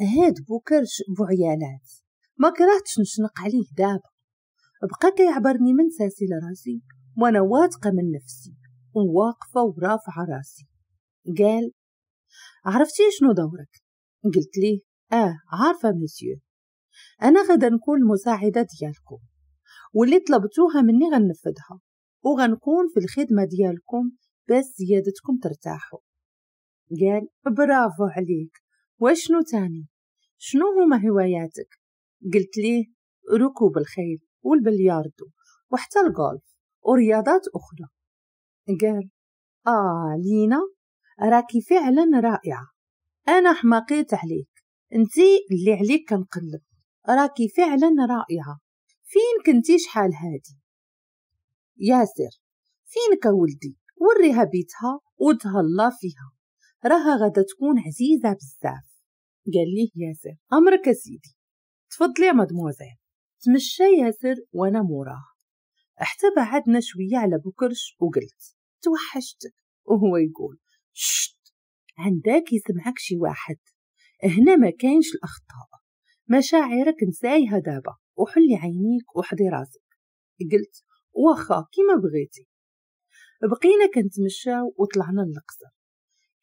هاد بوكرش بعيالات ما كرهتش نشنق عليه دابا بقى كيعبرني من ساسي لراسي وانا واثقة من نفسي وواقفة ورافعة راسي قال عرفتي شنو دورك قلت ليه اه عارفة مسيو انا غدا نكون المساعدة ديالكم واللي طلبتوها مني غنفذها وغنكون في الخدمة ديالكم بس زيادتكم ترتاحوا قال برافو عليك وشنو تاني شنو هما هواياتك قلت ليه ركوب الخيل والبلياردو وحتى الغولف ورياضات أخرى قال آه لينا راكي فعلا رائعة أنا حماقيت عليك انتي اللي عليك كنقلب راكي فعلا رائعة فين كنتي شحال هادي ياسر فينك ولدي وريها بيتها وتهلا فيها راها غدا تكون عزيزة بزاف قال ليه ياسر أمرك سيدي تفضلي يا مدموزيل تمشى ياسر وأنا موراه حتى بعدنا شوية على بكرش وقلت توحشتك وهو يقول شت عندك يسمعك شي واحد هنا ما كاينش الأخطاء مشاعرك نسايها دابا وحلي عينيك وحضي راسك قلت واخا كيما بغيتي بقينا كنتمشاو وطلعنا للقصر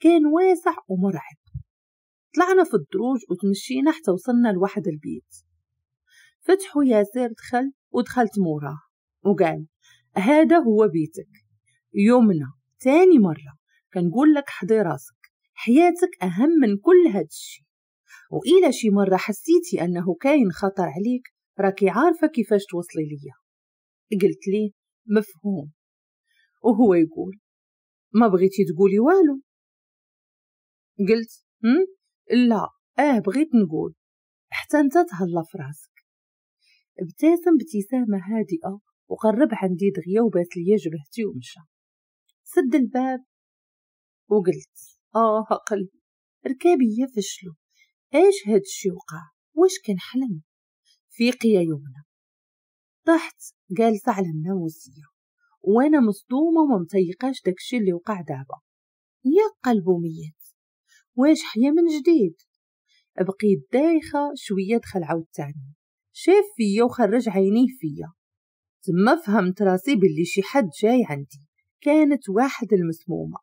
كان واسع ومرعب طلعنا في الدروج وتمشينا حتى وصلنا لواحد البيت فتحوا ياسر دخل ودخلت موراه وقال هذا هو بيتك يومنا تاني مرة كنقول لك حضي راسك حياتك أهم من كل هاد الشي وإلى شي مرة حسيتي أنه كاين خطر عليك راكي عارفة كيفاش توصلي ليا قلت لي مفهوم وهو يقول ما بغيتي تقولي والو قلت هم؟ لا اه بغيت نقول حتى انت تهلا في راسك ابتسم ابتسامة هادئة وقرب عندي دغيا وبات ليا جبهتي ومشى سد الباب وقلت اه قلبي ركابية فشلو ايش هادشي وقع واش فيق يا يمنى طحت جالسة على الناموسية وانا مصدومة وممتيقاش داكشي اللي وقع دابا يا قلبو ميت واش حيا من جديد بقيت دايخة شوية دخل عاود تاني شاف فيا وخرج عينيه فيا تما فهمت راسي باللي شي حد جاي عندي كانت واحد المسمومة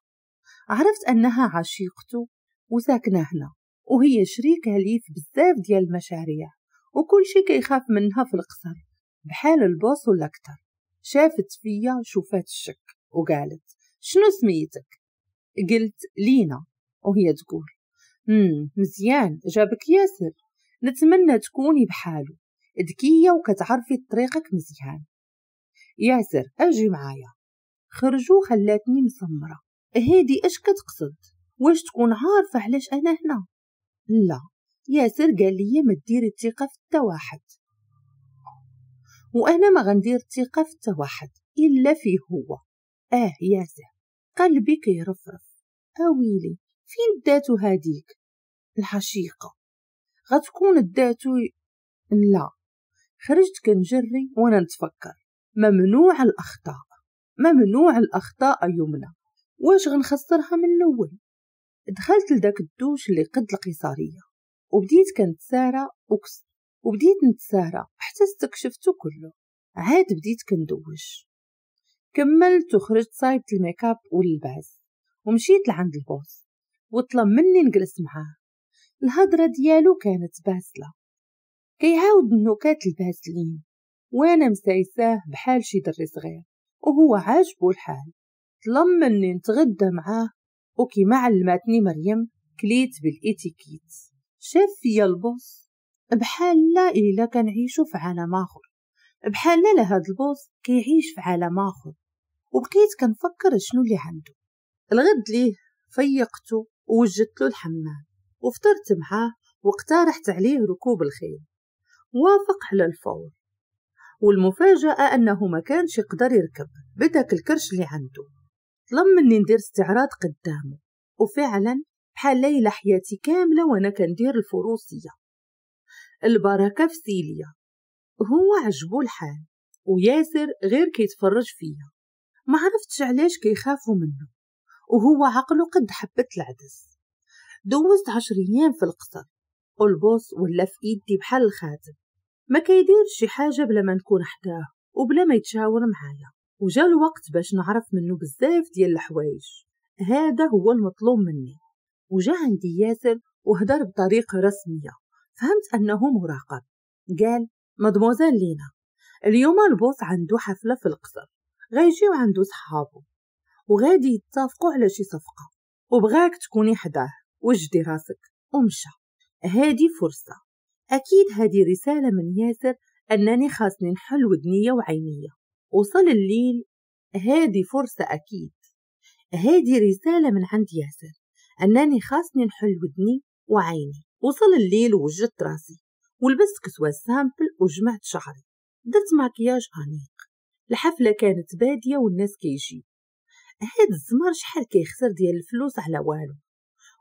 عرفت أنها عشيقته وساكنة هنا وهي شريكة لي في بزاف ديال المشاريع وكل شي كيخاف منها في القصر بحال البوس ولا اكثر شافت فيا شوفات الشك وقالت شنو سميتك قلت لينا وهي تقول مم مزيان جابك ياسر نتمنى تكوني بحالو ذكية وكتعرفي طريقك مزيان ياسر اجي معايا خرجو خلاتني مسمرة هادي اش كتقصد واش تكون عارفة علاش انا هنا لا ياسر قال لي ما تدير الثقة في حتى واحد وانا ما غندير الثقة في حتى واحد الا فيه هو اه ياسر قلبي كيرفرف اويلي فين داتو هاديك الحشيقه غتكون داتو لا خرجت كنجري وانا نتفكر ممنوع الاخطاء ممنوع الاخطاء يمنى واش غنخسرها من الاول دخلت لداك الدوش اللي قد القيصريه وبديت كنتسارى وكس وبديت نتسارى حتى استكشفته كله عاد بديت كندوش كملت وخرجت صايبت الميكاب واللباس ومشيت لعند البوس وطلب مني نجلس معاه الهضرة ديالو كانت باسلة كيعاود النكات الباسلين وانا مسايساه بحال شي دري صغير وهو عاجبو الحال طلب مني نتغدى معاه وكيما علمتني مريم كليت بالاتيكيت شاف فيا البوس بحال لا الا كنعيشو في عالم اخر بحال لا هاد البوس كيعيش في عالم اخر وبقيت كنفكر شنو اللي عنده الغد ليه فيقتو ووجدت له الحمام وفطرت معاه واقترحت عليه ركوب الخيل وافق على الفور والمفاجأة أنه ما كانش يقدر يركب بدك الكرش اللي عنده طلب مني ندير استعراض قدامه وفعلا بحال ليلة حياتي كاملة وأنا كندير الفروسية البركة في سيليا هو عجبو الحال وياسر غير كيتفرج فيا ما عرفتش علاش كيخافوا منه وهو عقله قد حبة العدس دوزت عشر أيام في القصر البوص ولا في إيدي بحال الخاتم ما كيدير شي حاجة بلا ما نكون حداه وبلا ما يتشاور معايا وجا الوقت باش نعرف منه بزاف ديال الحوايج هذا هو المطلوب مني وجا عندي ياسر وهدر بطريقة رسمية فهمت أنه مراقب قال مدموزيل لينا اليوم البوص عنده حفلة في القصر غيجيو عنده صحابه وغادي يتفقوا على شي صفقة وبغاك تكوني حداه وجدي راسك ومشى هادي فرصة أكيد هادي رسالة من ياسر أنني خاصني نحل ودنية وعينية وصل الليل هادي فرصة أكيد هادي رسالة من عند ياسر أنني خاصني نحل ودني وعيني وصل الليل ووجدت راسي ولبست كسوة سامبل وجمعت شعري درت مكياج أنيق الحفلة كانت بادية والناس كيجيو هاد الزمر شحال كيخسر ديال الفلوس على والو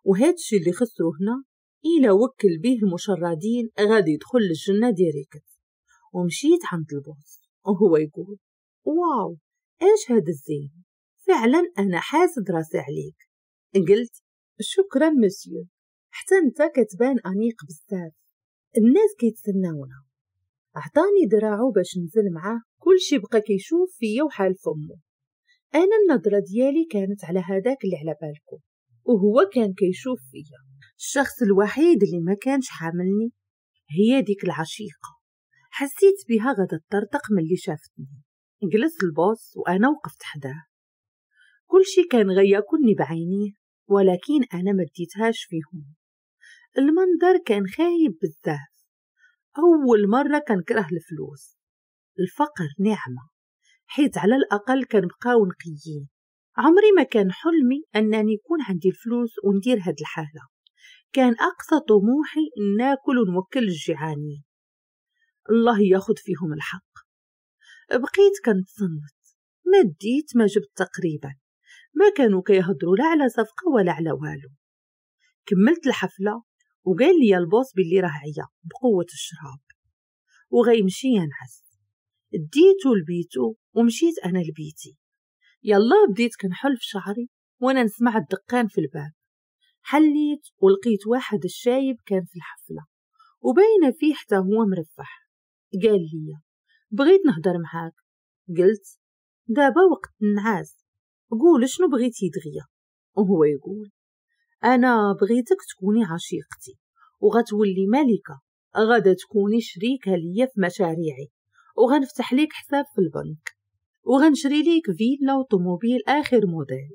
وهاد الشي اللي خسرو هنا الا وكل بيه المشردين غادي يدخل للجنه ديريكت ومشيت عند البوس وهو يقول واو ايش هاد الزين فعلا انا حاسد راسي عليك قلت شكرا مسيو حتى انت كتبان انيق بزاف الناس كيتسناونا عطاني دراعو باش نزل معاه كلشي بقى كيشوف فيا وحال فمو أنا النظرة ديالي كانت على هذاك اللي على بالكم وهو كان كيشوف فيا الشخص الوحيد اللي ما كانش حاملني هي ديك العشيقة حسيت بها غدا تطرطق ملي شافتني جلس البوس وأنا وقفت حداه كل شي كان غياكلني بعينيه ولكن أنا ما ديتهاش فيهم المنظر كان خايب بزاف أول مرة كنكره الفلوس الفقر نعمة حيت على الأقل كنبقاو نقيين عمري ما كان حلمي أنني يكون عندي الفلوس وندير هاد الحالة كان أقصى طموحي ناكل ونوكل الجيعانين الله ياخد فيهم الحق بقيت كنتصنت ما ديت ما جبت تقريبا ما كانوا كيهضروا لا على صفقة ولا على والو كملت الحفلة وقال لي البوس باللي راه عيا بقوة الشراب وغيمشي ينعس ديتو لبيتو ومشيت أنا لبيتي يلا بديت كنحل في شعري وأنا نسمع الدقان في الباب حليت ولقيت واحد الشايب كان في الحفلة وبين فيه حتى هو مرفح قال لي بغيت نهضر معاك قلت دابا وقت النعاس قول شنو بغيتي دغيا وهو يقول انا بغيتك تكوني عشيقتي وغتولي ملكه غدا تكوني شريكه ليا في مشاريعي وغنفتح ليك حساب في البنك وغنشري ليك فيلا وطوموبيل آخر موديل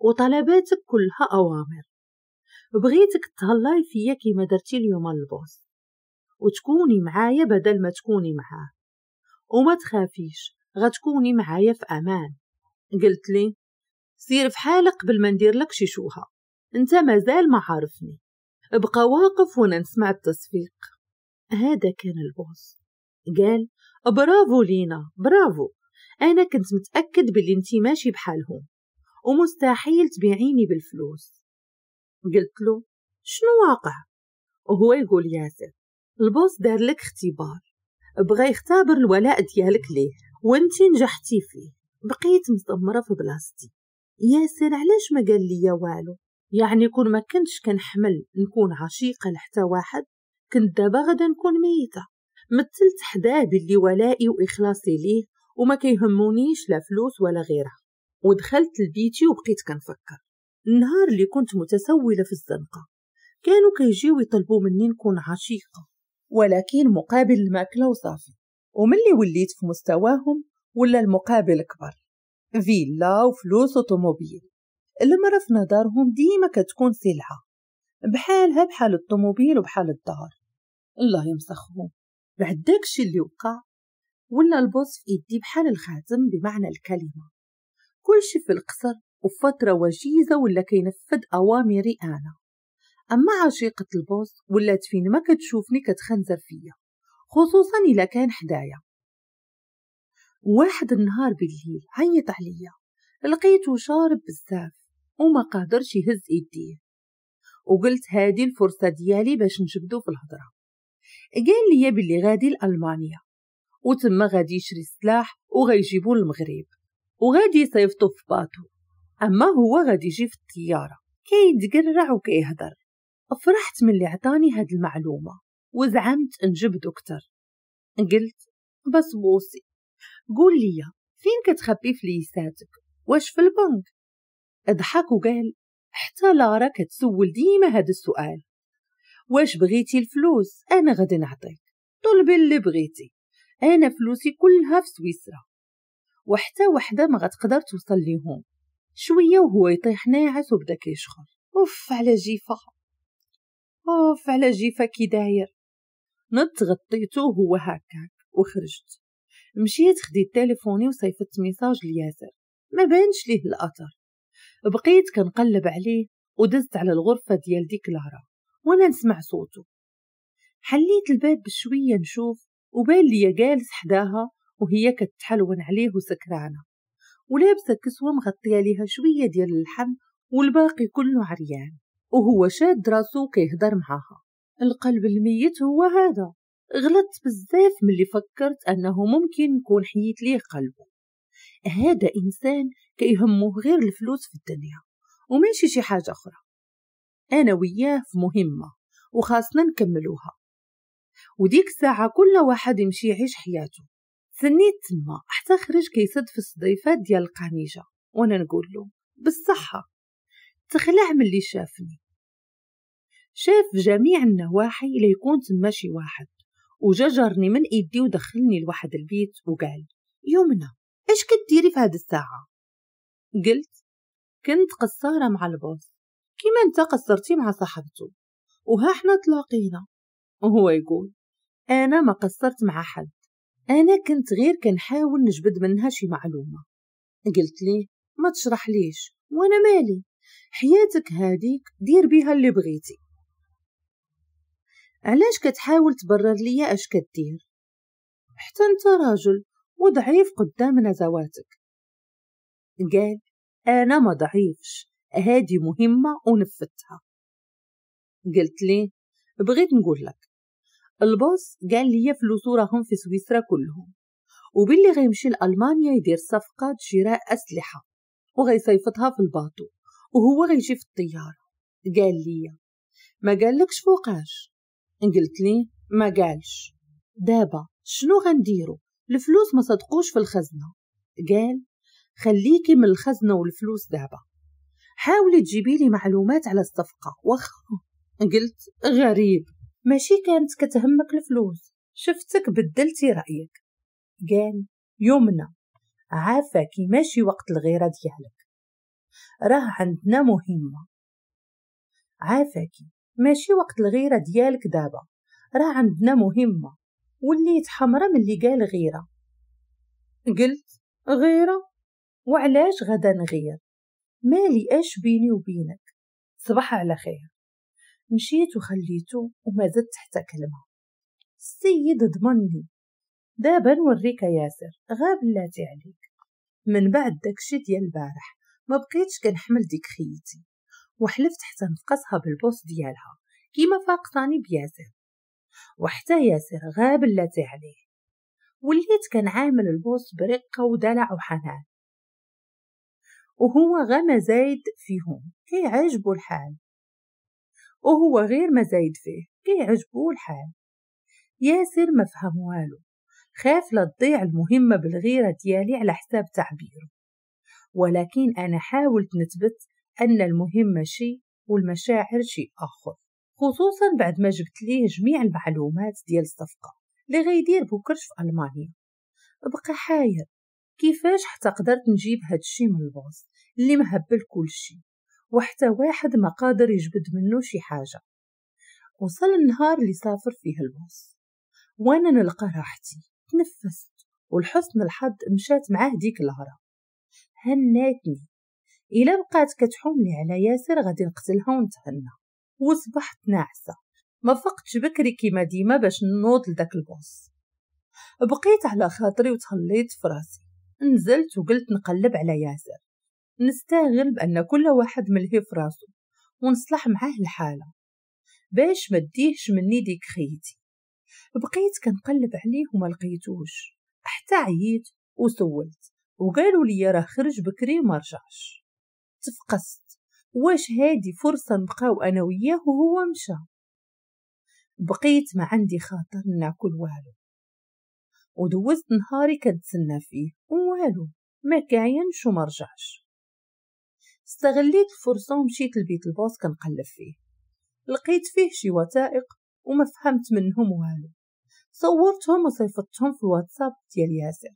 وطلباتك كلها أوامر بغيتك تهلاي فيا كيما درتي اليوم البوس وتكوني معايا بدل ما تكوني معاه وما تخافيش غتكوني معايا في أمان قلت لي سير في حالك قبل ما ندير لك شي شوها انت مازال ما عارفني ابقى واقف وانا نسمع التصفيق هذا كان البوس قال برافو لينا برافو أنا كنت متأكد باللي انتي ماشي بحالهم ومستحيل تبيعيني بالفلوس قلت له شنو واقع وهو يقول ياسر البوس دار لك اختبار بغى يختبر الولاء ديالك ليه وانتي نجحتي فيه بقيت مستمره في بلاصتي ياسر علاش ما قال لي والو يعني كون ما كنتش كنحمل نكون عشيقة لحتى واحد كنت دابا غدا نكون ميتة مثلت حدا باللي ولائي وإخلاصي ليه وما كيهمونيش لا فلوس ولا غيرها ودخلت لبيتي وبقيت كنفكر النهار اللي كنت متسولة في الزنقة كانوا كيجيو يطلبوا مني نكون عشيقة ولكن مقابل الماكلة وصافي وملي وليت في مستواهم ولا المقابل كبر فيلا وفلوس وطوموبيل المرة في نظرهم ديما كتكون سلعة بحالها بحال الطوموبيل وبحال الدار الله يمسخهم بعد داكشي اللي وقع ولا البوص في ايدي بحال الخاتم بمعنى الكلمة كلشي في القصر وفترة وجيزة ولا كينفذ أوامري أنا أما عشيقة البوص ولات فين ما كتشوفني كتخنزر فيا خصوصا إلا كان حدايا واحد النهار بالليل عيط عليا لقيته شارب بزاف وما قادرش يهز ايديه وقلت هادي الفرصة ديالي باش نجبدو في الهضرة قال لي باللي غادي لألمانيا وتما غادي يشري السلاح وغيجيبو للمغرب وغادي يصيفطو في باطو أما هو غادي يجي في الطيارة كيتقرع وكيهضر فرحت من اللي عطاني هاد المعلومة وزعمت نجيب دكتور قلت بس بوسي قول لي فين كتخبي فليساتك واش في البنك ضحك وقال حتى لارا كتسول ديما هاد السؤال واش بغيتي الفلوس انا غادي نعطيك طلبي اللي بغيتي انا فلوسي كلها في سويسرا وحتى وحده ما غتقدر توصل ليهم شويه وهو يطيح ناعس وبدا كيشخر اوف على جيفه اوف على جيفه كي داير نط غطيته هو هكاك وخرجت مشيت خديت تليفوني وصيفطت ميساج لياسر ما بانش ليه الاثر بقيت كنقلب عليه ودزت على الغرفه ديال ديك الهره وأنا نسمع صوته حليت الباب بشوية نشوف وبان لي جالس حداها وهي كتحلون عليه وسكرانة ولابسة كسوة مغطية ليها شوية ديال اللحم والباقي كله عريان وهو شاد راسو كيهضر معاها القلب الميت هو هذا غلطت بزاف ملي فكرت أنه ممكن نكون حيت ليه قلبه هذا إنسان كيهمه غير الفلوس في الدنيا وماشي شي حاجة أخرى أنا وياه في مهمة وخاصنا نكملوها وديك الساعة كل واحد يمشي يعيش حياته ثنيت تما حتى خرج كيسد في الصديفات ديال القانيجة وأنا نقول له بالصحة تخلع من اللي شافني شاف جميع النواحي اللي يكون تما شي واحد وججرني من ايدي ودخلني لواحد البيت وقال يمنى اش كديري في هاد الساعة قلت كنت قصارة مع البوس كيما انت قصرتي مع صاحبته وها احنا تلاقينا وهو يقول انا ما قصرت مع حد انا كنت غير كنحاول نجبد منها شي معلومه قلت لي ما تشرح ليش وانا مالي حياتك هاديك دير بيها اللي بغيتي علاش كتحاول تبرر ليا اش كدير حتى انت راجل وضعيف قدام نزواتك قال انا ما ضعيفش هادي مهمة ونفذتها قلت لي بغيت نقول لك الباص قال لي فلوسو راهم في سويسرا كلهم وباللي غيمشي لألمانيا يدير صفقة شراء أسلحة وغيصيفطها في الباطو وهو غيجي في الطيارة قال لي ما قالكش فوقاش قلت لي ما قالش دابا شنو غنديرو الفلوس ما صدقوش في الخزنة قال خليكي من الخزنة والفلوس دابا حاولي تجيبي لي معلومات على الصفقة واخا قلت غريب ماشي كانت كتهمك الفلوس شفتك بدلتي رأيك قال يمنى عافاكي ماشي وقت الغيرة ديالك راه عندنا مهمة عافاكي ماشي وقت الغيرة ديالك دابا راه عندنا مهمة وليت حمرة من اللي قال غيرة قلت غيرة وعلاش غدا نغير مالي إيش بيني وبينك صباح على خير مشيت وخليته وما زدت حتى كلمة السيد ضمني دابا نوريك ياسر غاب اللاتي عليك من بعد داكشي ديال البارح ما بقيتش كنحمل ديك خيتي وحلفت حتى نفقصها بالبوس ديالها كيما فاقصاني بياسر وحتى ياسر غاب اللاتي عليه وليت كنعامل البوس برقة ودلع وحنان وهو غما زايد فيهم كي عجبه الحال وهو غير ما زايد فيه كي عجبه الحال ياسر ما فهم والو خاف لتضيع المهمة بالغيرة ديالي على حساب تعبيره ولكن أنا حاولت نثبت أن المهمة شيء والمشاعر شيء آخر خصوصا بعد ما جبت ليه جميع المعلومات ديال الصفقة اللي غيدير بكرش في ألمانيا بقى حاير كيفاش حتى قدرت نجيب هادشي من البوز اللي مهبل شي وحتى واحد ما قادر يجبد منه شي حاجة وصل النهار اللي سافر فيه البوس وانا نلقى راحتي تنفست والحسن الحظ مشات معاه ديك الهرة هناتني إلا بقات كتحوملي على ياسر غادي نقتلها ونتهنى وصبحت ناعسة ما فقتش بكري كيما ديما باش نوض لداك البوس بقيت على خاطري وتهليت فراسي نزلت وقلت نقلب على ياسر نستاغل بأن كل واحد ملهي في راسه ونصلح معاه الحالة باش ما تديهش مني ديك خيتي بقيت كنقلب عليه وما لقيتوش حتى عييت وسولت وقالوا لي راه خرج بكري وما رجعش تفقست واش هادي فرصة نبقاو أنا وياه وهو مشى بقيت ما عندي خاطر ناكل والو ودوزت نهاري كنتسنى فيه والو ما كاينش وما رجعش استغليت الفرصه ومشيت لبيت الباص كنقلب فيه لقيت فيه شي وثائق وما فهمت منهم والو صورتهم وصيفطتهم في الواتساب ديال ياسر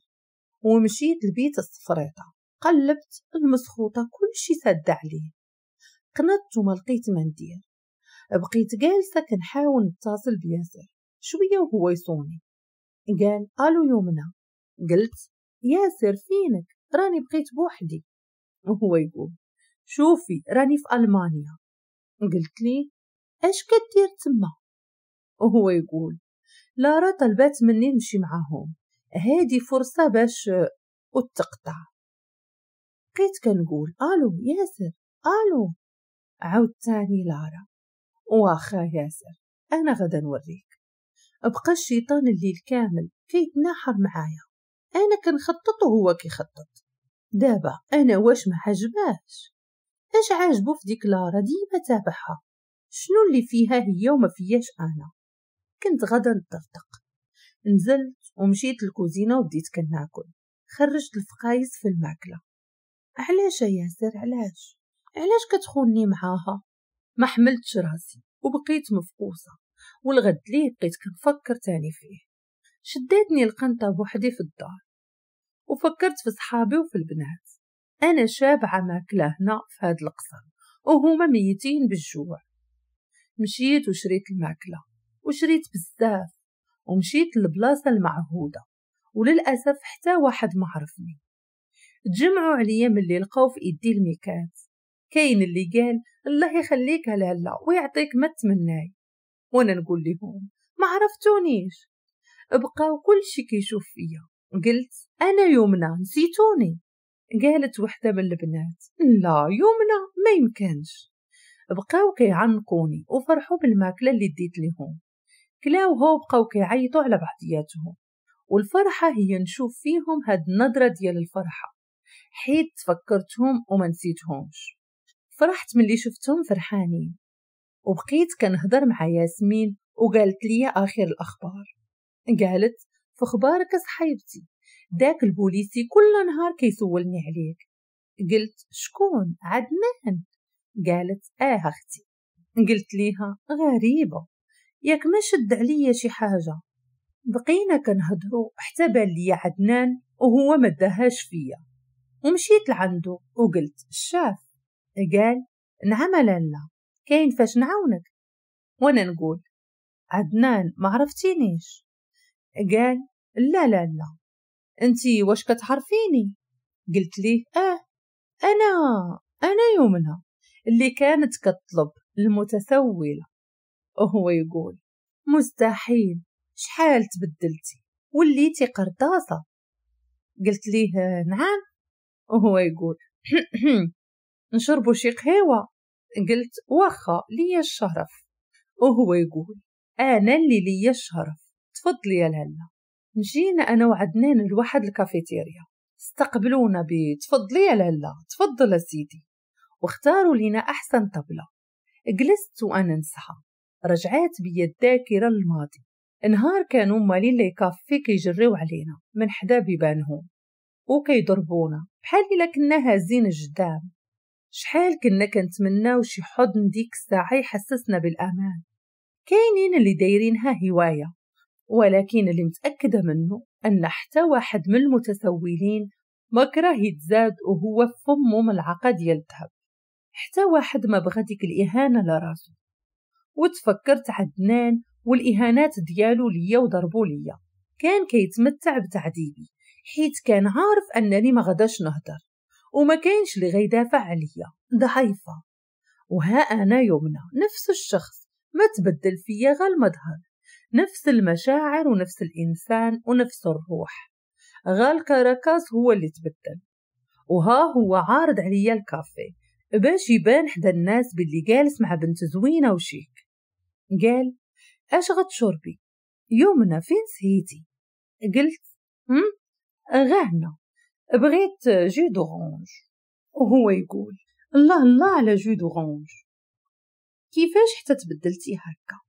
ومشيت لبيت الصفريطه قلبت المسخوطه كلشي ساد عليه قنت وما لقيت ما ندير بقيت جالسه كنحاول نتصل بياسر شويه وهو يصوني قال ألو يومنا قلت ياسر فينك راني بقيت بوحدي وهو يقول شوفي راني في ألمانيا قلت لي اش كدير تما وهو يقول لارا طلبات مني نمشي معاهم هادي فرصة باش وتقطع آه، بقيت كنقول الو ياسر الو عاود تاني لارا واخا ياسر انا غدا نوريك بقى الشيطان الليل كامل كيتناحر معايا انا كنخطط وهو كيخطط دابا انا واش ما عجباش اش عاجبو في ديك لارا ديما تابعها شنو اللي فيها هي وما فياش انا كنت غدا نطرطق نزلت ومشيت للكوزينه وبديت كناكل خرجت الفقايس في الماكله علاش يا ياسر علاش علاش كتخوني معاها ما حملتش راسي وبقيت مفقوسه والغد ليه بقيت كنفكر تاني فيه شداتني القنطة بوحدي في الدار وفكرت في صحابي وفي البنات أنا شابعة ماكلة هنا في هاد القصر وهما ميتين بالجوع مشيت وشريت الماكلة وشريت بزاف ومشيت للبلاصة المعهودة وللأسف حتى واحد ما عرفني تجمعوا عليا ملي لقاو في إيدي الميكات كاين اللي قال الله يخليك هلا ويعطيك ما تمناي وانا نقول لهم ما عرفتونيش بقاو كل شي كيشوف فيا قلت انا يمنى نسيتوني قالت وحده من البنات لا يمنى ما يمكنش بقاو كيعنقوني وفرحوا بالماكله اللي ديت لهم كلاو هو بقاو كيعيطوا على بعضياتهم والفرحه هي نشوف فيهم هاد النظره ديال الفرحه حيت تفكرتهم وما نسيتهمش فرحت ملي شفتهم فرحانين وبقيت كنهضر مع ياسمين وقالت لي آخر الأخبار قالت في اخبارك صحيبتي داك البوليسي كل نهار كيسولني عليك قلت شكون عدنان قالت اه اختي قلت ليها غريبه ياك ما شد عليا شي حاجه بقينا كنهضروا حتى بان ليا عدنان وهو ما دهاش فيا ومشيت لعندو وقلت شاف قال نعم لالا كاين فاش نعاونك وانا نقول عدنان ما عرفتينيش قال لا لا لا انتي واش كتعرفيني قلت ليه اه انا انا يومنا اللي كانت كتطلب المتسولة وهو يقول مستحيل شحال تبدلتي وليتي قرطاسة قلت ليه نعم وهو يقول نشربوا شي قهوة قلت واخا ليا الشرف وهو يقول أنا اللي ليا الشرف تفضلي يا لالا مشينا أنا وعدنان لواحد الكافيتيريا استقبلونا ب تفضلي يا لالا تفضل سيدي واختاروا لنا أحسن طبلة جلست وأنا نسحى رجعات بيا الذاكرة الماضي نهار كانوا مالين لي كافي كيجريو علينا من حدا بيبانهم وكيضربونا بحال إلا كنا هازين الجدام شحال كنا كنتمناو شي حضن ديك الساعة يحسسنا بالأمان كاينين اللي دايرينها هواية ولكن اللي متأكدة منه أن حتى واحد من المتسولين مكره يتزاد وهو فمه ملعقة ديال الذهب حتى واحد ما بغى ديك الإهانة لراسو وتفكرت عدنان والإهانات ديالو ليا وضربو ليا كان كيتمتع بتعذيبي حيت كان عارف أنني ما غداش نهضر وما كانش اللي غيدافع عليا ضعيفة وها أنا يمنى نفس الشخص ما تبدل فيا غا المظهر نفس المشاعر ونفس الإنسان ونفس الروح غا الكاراكاس هو اللي تبدل وها هو عارض عليا الكافي باش يبان حدا الناس باللي جالس مع بنت زوينة وشيك قال اش غتشربي يمنى فين سهيتي قلت هم غاهنا بغيت جو دورونج وهو يقول الله الله على جو دورونج كيفاش حتى تبدلتي هكا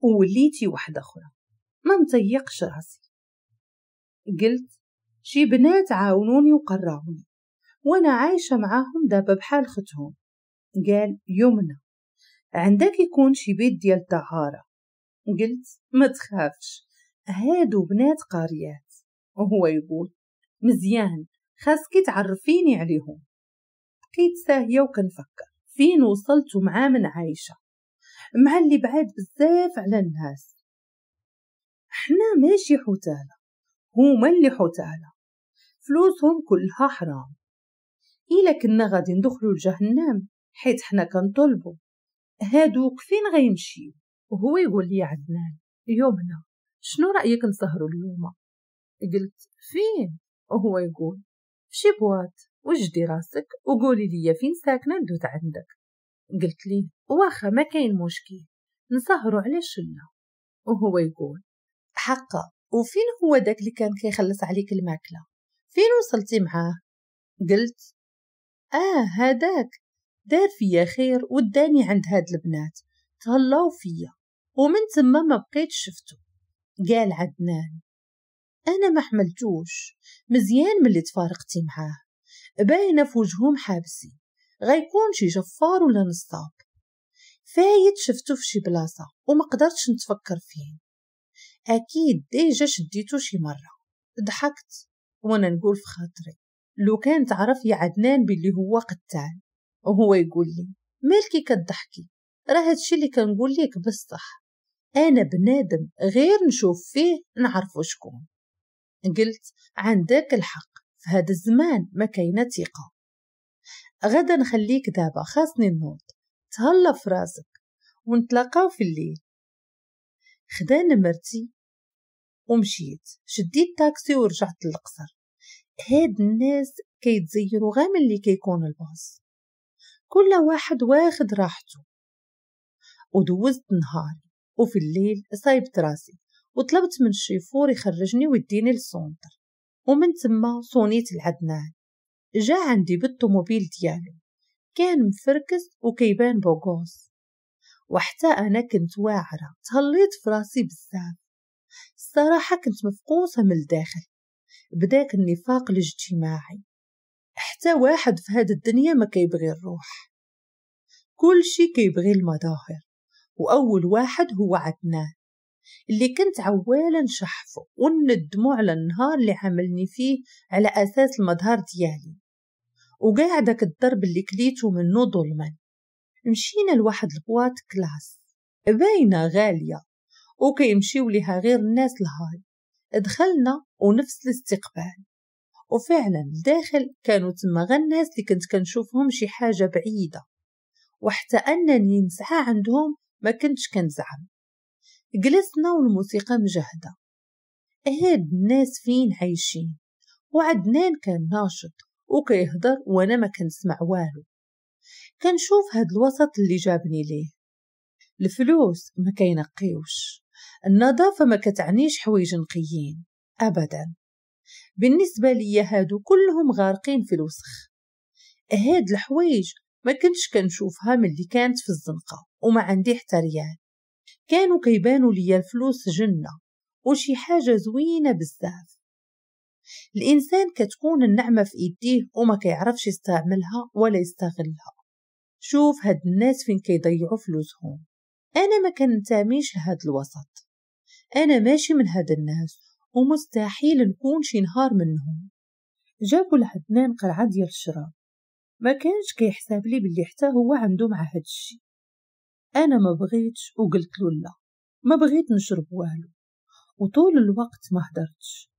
ووليتي واحدة أخرى ما متيقش راسي قلت شي بنات عاونوني وقراوني وانا عايشة معاهم دابا بحال ختهم قال يمنى عندك يكون شي بيت ديال الطهارة قلت ما تخافش هادو بنات قاريات وهو يقول مزيان خاصك تعرفيني عليهم بقيت ساهية وكنفكر فين وصلت ومع من عايشة مع اللي بعاد بزاف على الناس حنا ماشي حتالة هما اللي حتالة فلوسهم كلها حرام إلا كنا غادي ندخلو لجهنم حيت حنا كنطلبو هادوك فين غيمشي وهو يقول لي عدنان يومنا شنو رأيك نسهرو اليوم قلت فين وهو يقول شي بواط وجدي راسك وقولي لي فين ساكنة ندوز عندك قلت لي واخا ما كاين مشكل نسهروا على الشلة وهو يقول حقا وفين هو داك اللي كان كيخلص عليك الماكلة فين وصلتي معاه قلت اه هذاك دار فيا خير وداني عند هاد البنات تهلاو فيا ومن تما ما بقيت شفتو قال عدنان أنا ما حملتوش مزيان ملي تفارقتي معاه باينة في وجههم حابسي غيكون شي جفار ولا نصاب فايت شفتو في شي بلاصة وما قدرتش نتفكر فين أكيد ديجا شديتو شي مرة ضحكت وأنا نقول في خاطري لو كان تعرف يا عدنان باللي هو قتال وهو يقول لي مالكي كتضحكي راه هادشي اللي كنقول لك بصح انا بنادم غير نشوف فيه نعرفو شكون قلت عندك الحق في هذا الزمان ما كاينه ثقه غدا نخليك دابا خاصني نوض تهلا في راسك ونتلاقاو في الليل خدا نمرتي ومشيت شديت تاكسي ورجعت للقصر هاد الناس كيتزيروا غير ملي كيكون الباص كل واحد واخد راحته ودوزت نهاري وفي الليل صايبت راسي وطلبت من الشيفور يخرجني ويديني للسونتر ومن تما صونيت لعدنان جا عندي بالطوموبيل ديالو كان مفركس وكيبان بوغوس وحتى أنا كنت واعرة تهليت في راسي بزاف الصراحة كنت مفقوسة من الداخل بداك النفاق الاجتماعي حتى واحد في هاد الدنيا ما كيبغي الروح كل شي كيبغي المظاهر وأول واحد هو عدنان اللي كنت عوالا نشحفه وندمو على النهار اللي عملني فيه على أساس المظهر ديالي وقاعدك داك الضرب اللي كليتو منو ظلما مشينا لواحد البواط كلاس باينة غالية وكيمشيو ليها غير الناس الهاي دخلنا ونفس الاستقبال وفعلا الداخل كانوا تما غير الناس اللي كنت كنشوفهم شي حاجة بعيدة وحتى أنني نسعى عندهم ما كنتش كنزعم جلسنا والموسيقى مجهدة هاد الناس فين عايشين وعدنان كان ناشط وكيهضر وانا ما كنسمع والو كنشوف هاد الوسط اللي جابني ليه الفلوس ما كينقيوش النظافة ما كتعنيش حوايج نقيين أبدا بالنسبة ليا هادو كلهم غارقين في الوسخ هاد الحوايج ما كنتش كنشوفها ملي كانت في الزنقة وما عندي حتى ريال كانوا كيبانوا ليا الفلوس جنة وشي حاجة زوينة بزاف الإنسان كتكون النعمة في إيديه وما كيعرفش يستعملها ولا يستغلها شوف هاد الناس فين كيضيعوا فلوسهم أنا ما كنتميش لهاد الوسط أنا ماشي من هاد الناس ومستحيل نكون شي نهار منهم جابوا لعدنان قرعة ديال الشراب ما كانش كيحساب لي بلي حتى هو عنده مع هاد الشي أنا ما بغيتش وقلت له لا ما بغيت نشرب والو وطول الوقت ما هدرتش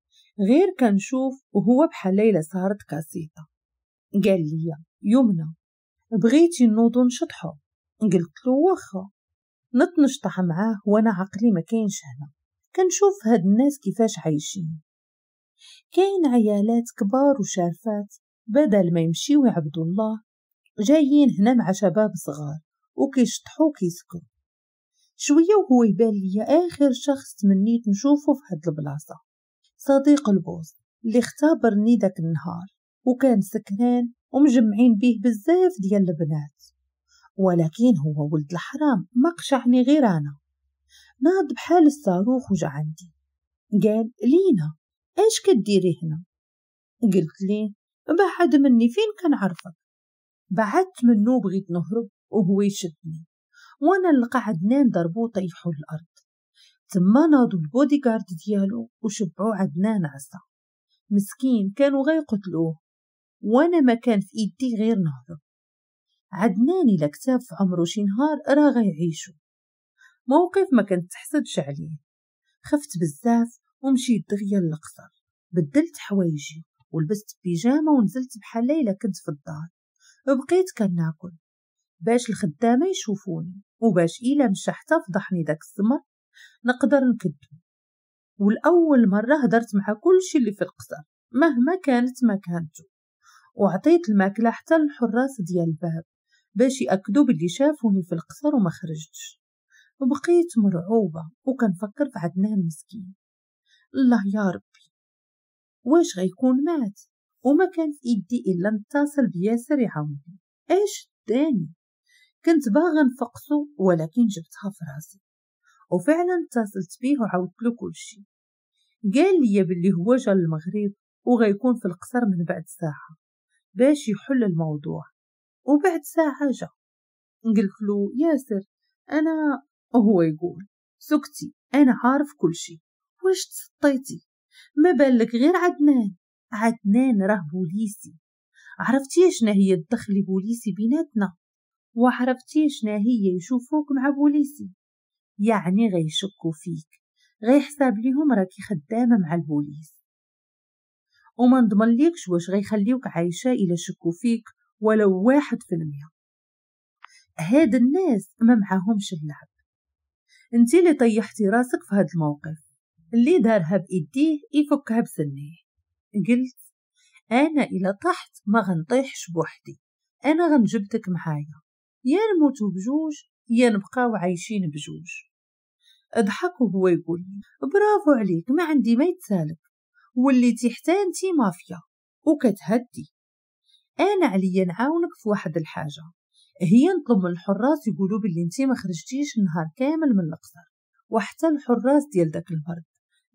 غير كنشوف وهو بحال ليلة سهرت كاسيطة قال لي يمنى بغيتي نوض نشطحو قلت له واخا نتنشطح معاه وانا عقلي ما كاينش هنا كنشوف هاد الناس كيفاش عايشين كاين عيالات كبار وشارفات بدل ما يمشيو يعبدوا الله جايين هنا مع شباب صغار وكيشطحو وكيسكر شويه وهو يبان ليا اخر شخص تمنيت نشوفه في هاد البلاصه صديق البوس اللي اختبرني داك النهار وكان سكران ومجمعين بيه بزاف ديال البنات ولكن هو ولد الحرام ما قشعني غير انا ناض بحال الصاروخ وجا عندي قال لينا اش كديري هنا قلت ليه بعد مني فين كنعرفك بعدت منو بغيت نهرب وهو يشدني وانا اللي ضربو نضربو طيحو الارض تما ناضو البودي جارد ديالو وشبعو عدنان عصا مسكين كانوا غيقتلوه وانا ما كان في ايدي غير نهضه عدنان الى كتاب في عمرو شي نهار راه غيعيشو موقف ما كنت تحسدش عليه خفت بزاف ومشيت دغيا للقصر بدلت حوايجي ولبست بيجامه ونزلت بحال ليله كنت في الدار بقيت كناكل باش الخدامة يشوفوني وباش إلا حتى فضحني داك الزمر نقدر نكدو والأول مرة هدرت مع كل شي اللي في القصر مهما كانت مكانته وعطيت الماكلة حتى للحراس ديال الباب باش يأكدوا باللي شافوني في القصر وما خرجتش بقيت مرعوبة وكنفكر في عدنان مسكين الله يا ربي واش غيكون مات وما في إيدي إلا نتصل بياسر يعاوني ايش داني كنت باغا نفقصو ولكن جبتها في راسي وفعلا اتصلت بيه وعاودت له كل شيء قال لي باللي هو جا المغرب وغيكون في القصر من بعد ساعة باش يحل الموضوع وبعد ساعة جا قلت له ياسر أنا هو يقول سكتي أنا عارف كل شيء واش تسطيتي ما بالك غير عدنان عدنان راه بوليسي عرفتي شنو هي الدخل بوليسي بيناتنا وعرفتي شنا هي يشوفوك مع بوليسي يعني غيشكوا فيك غيحساب ليهم راكي خدامة مع البوليس وما ليكش واش غيخليوك عايشة إلا شكوا فيك ولو واحد في المية هاد الناس ما معاهمش اللعب انت اللي طيحتي راسك في هاد الموقف اللي دارها بإيديه يفكها بسنيه قلت أنا إلا طحت ما غنطيحش بوحدي أنا غنجبتك معايا يا نموتو بجوج يا نبقاو عايشين بجوج ضحك وهو يقول برافو عليك ما عندي ما يتسالك وليتي حتى انتي مافيا وكتهدي انا عليا نعاونك في واحد الحاجه هي نطلب من الحراس يقولوا باللي انتي ما خرجتيش نهار كامل من القصر وحتى الحراس ديال داك البرد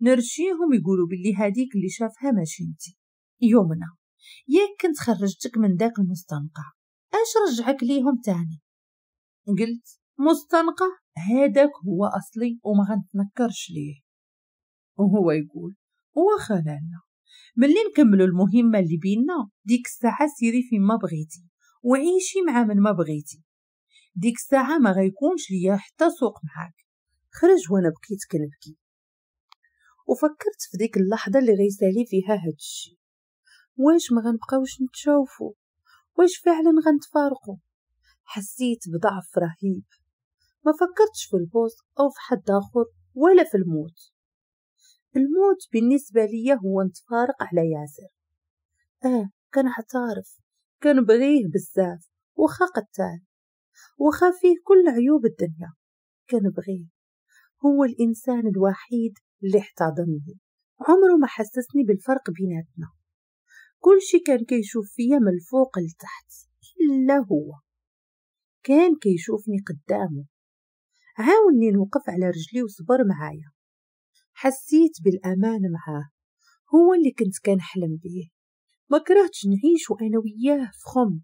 نرشيهم يقولوا باللي هاديك اللي شافها ماشي انتي يومنا ياك كنت خرجتك من داك المستنقع علاش رجعك ليهم تاني قلت مستنقع هذاك هو أصلي وما غنتنكرش ليه وهو يقول واخا خلالنا ملي نكملو المهمة اللي بينا ديك الساعة سيري فين ما بغيتي وعيشي مع من ما بغيتي ديك الساعة ما غيكونش ليا حتى سوق معاك خرج وانا بقيت كنبكي وفكرت في ديك اللحظة اللي غيسالي فيها هادشي واش ما غنبقاوش نتشوفو واش فعلا غنتفارقوا حسيت بضعف رهيب ما فكرتش في البوس أو في حد آخر ولا في الموت الموت بالنسبة لي هو نتفارق على ياسر آه كان بغيه بزاف وخا قتال وخا فيه كل عيوب الدنيا بغيه هو الإنسان الوحيد اللي احتضنني عمره ما حسسني بالفرق بيناتنا كل شي كان كيشوف فيا من الفوق لتحت إلا هو كان كيشوفني قدامه عاوني نوقف على رجلي وصبر معايا حسيت بالأمان معاه هو اللي كنت كنحلم بيه ما كرهتش نعيش وأنا وياه في خم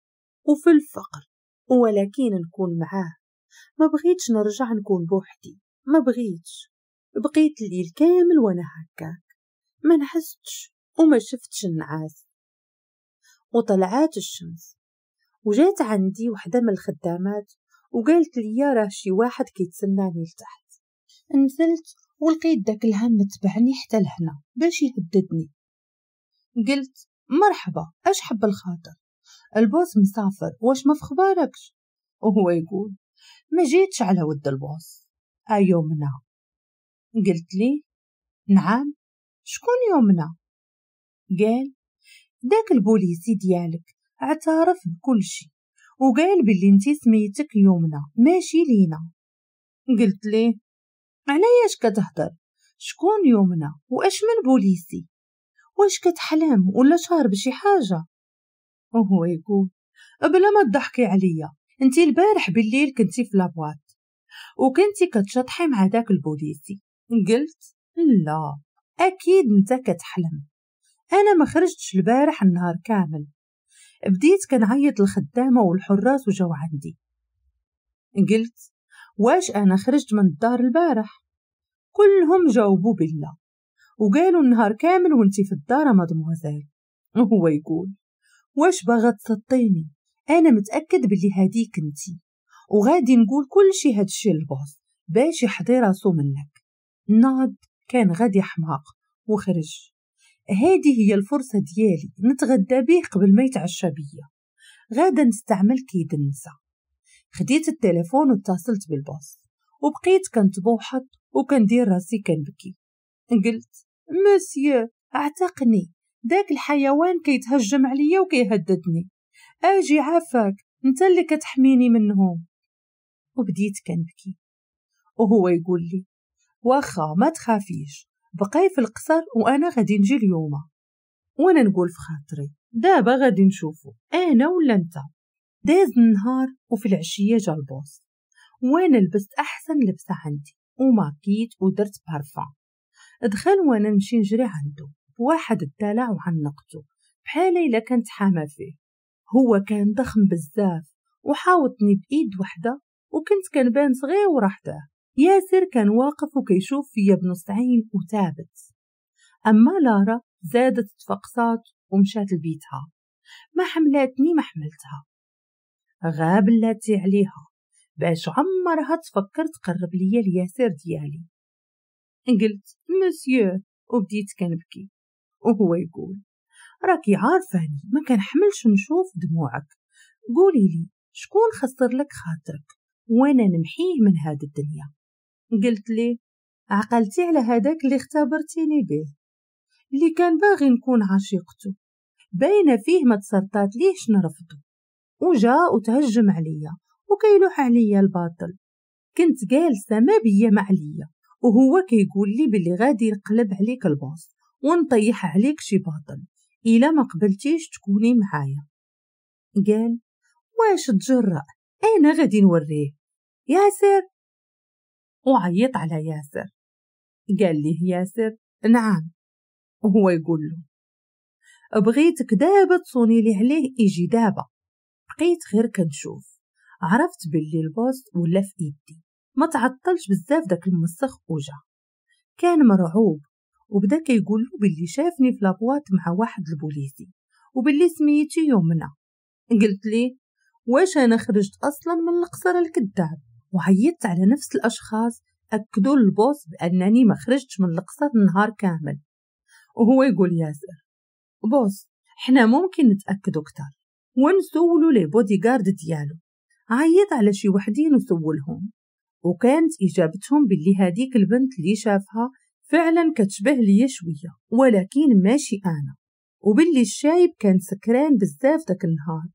وفي الفقر ولكن نكون معاه ما بغيتش نرجع نكون بوحدي ما بغيتش بقيت الليل كامل وانا هكاك ما نحستش وما شفتش النعاس وطلعات الشمس وجات عندي وحدة من الخدامات وقالت لي راه شي واحد كيتسناني لتحت نزلت ولقيت داك الهم تبعني حتى لهنا باش يهددني قلت مرحبا اش حب الخاطر البوس مسافر واش ما في خباركش وهو يقول ما جيتش على ود البوس ايومنا قلت لي نعم شكون يومنا قال داك البوليسي ديالك اعترف بكل شي وقال باللي انتي سميتك يمنى ماشي لينا قلت ليه علاش كتهضر شكون يمنى واش من بوليسي واش كتحلم ولا شارب شي حاجه وهو يقول بلا ما تضحكي عليا انتي البارح بالليل كنتي في لابوات وكنتي كتشطحي مع داك البوليسي قلت لا اكيد انت كتحلم أنا ما خرجتش البارح النهار كامل بديت كنعيط الخدامة والحراس وجو عندي قلت واش أنا خرجت من الدار البارح كلهم جاوبوا بالله وقالوا النهار كامل وانتي في الدار مدموزيل وهو يقول واش باغا تسطيني انا متاكد بلي هاديك انتي وغادي نقول كل شي هادشي للبوس باش يحضي راسو منك ناد كان غادي حماق وخرج هذه هي الفرصة ديالي نتغدى به قبل ما يتعشى بيا غادا نستعمل كيد النساء خديت التليفون واتصلت بالبوس وبقيت كنتبوحط وكندير راسي كنبكي قلت مسيو اعتقني داك الحيوان كيتهجم عليا وكيهددني اجي عافاك انت اللي كتحميني منهم وبديت كنبكي وهو يقول لي واخا ما تخافيش بقاي في القصر وانا غادي نجي اليوم وانا نقول في خاطري دابا غادي نشوفو انا ولا انت داز النهار وفي العشيه جا البوس وانا لبست احسن لبسه عندي وماكيت ودرت بارفان دخل وانا نمشي نجري عنده بواحد الدلع وعنقته بحال الا كنت حامى فيه هو كان ضخم بزاف وحاوطني بايد وحده وكنت كنبان صغير وراحته ياسر كان واقف وكيشوف فيا بنصعين وثابت أما لارا زادت تفقصات ومشات لبيتها ما حملاتني ما حملتها غاب اللاتي عليها باش عمرها تفكر تقرب ليا لياسر ديالي قلت مسيو وبديت كنبكي وهو يقول راكي عارفاني ما كنحملش نشوف دموعك قولي لي شكون خسر لك خاطرك وانا نمحيه من هاد الدنيا قلت لي عقلتي على هذاك اللي اختبرتيني به اللي كان باغي نكون عشيقته باينه فيه ما تسرطات ليش نرفضه وجا وتهجم عليا وكيلوح عليا الباطل كنت جالسه ما بيا ما عليا وهو كيقول لي بلي غادي يقلب عليك الباص ونطيح عليك شي باطل الا ما قبلتيش تكوني معايا قال واش تجرأ انا غادي نوريه ياسر وعيط على ياسر قال ليه ياسر نعم وهو يقول له بغيتك دابا تصوني لي عليه يجي دابا بقيت غير كنشوف عرفت باللي البوست ولا في ايدي ما تعطلش بزاف داك المسخ وجا كان مرعوب وبدا كيقول له باللي شافني في لابواط مع واحد البوليسي وباللي سميتي يومنا قلت لي واش انا خرجت اصلا من القصر الكذاب وعيطت على نفس الأشخاص أكدوا البوس بأنني ما خرجتش من القصر النهار كامل وهو يقول ياسر بوس حنا ممكن نتأكدوا كتر ونسولوا لي بودي جارد ديالو عيط على شي وحدين وسولهم وكانت إجابتهم باللي هذيك البنت اللي شافها فعلا كتشبه ليا شوية ولكن ماشي أنا وباللي الشايب كان سكران بزاف داك النهار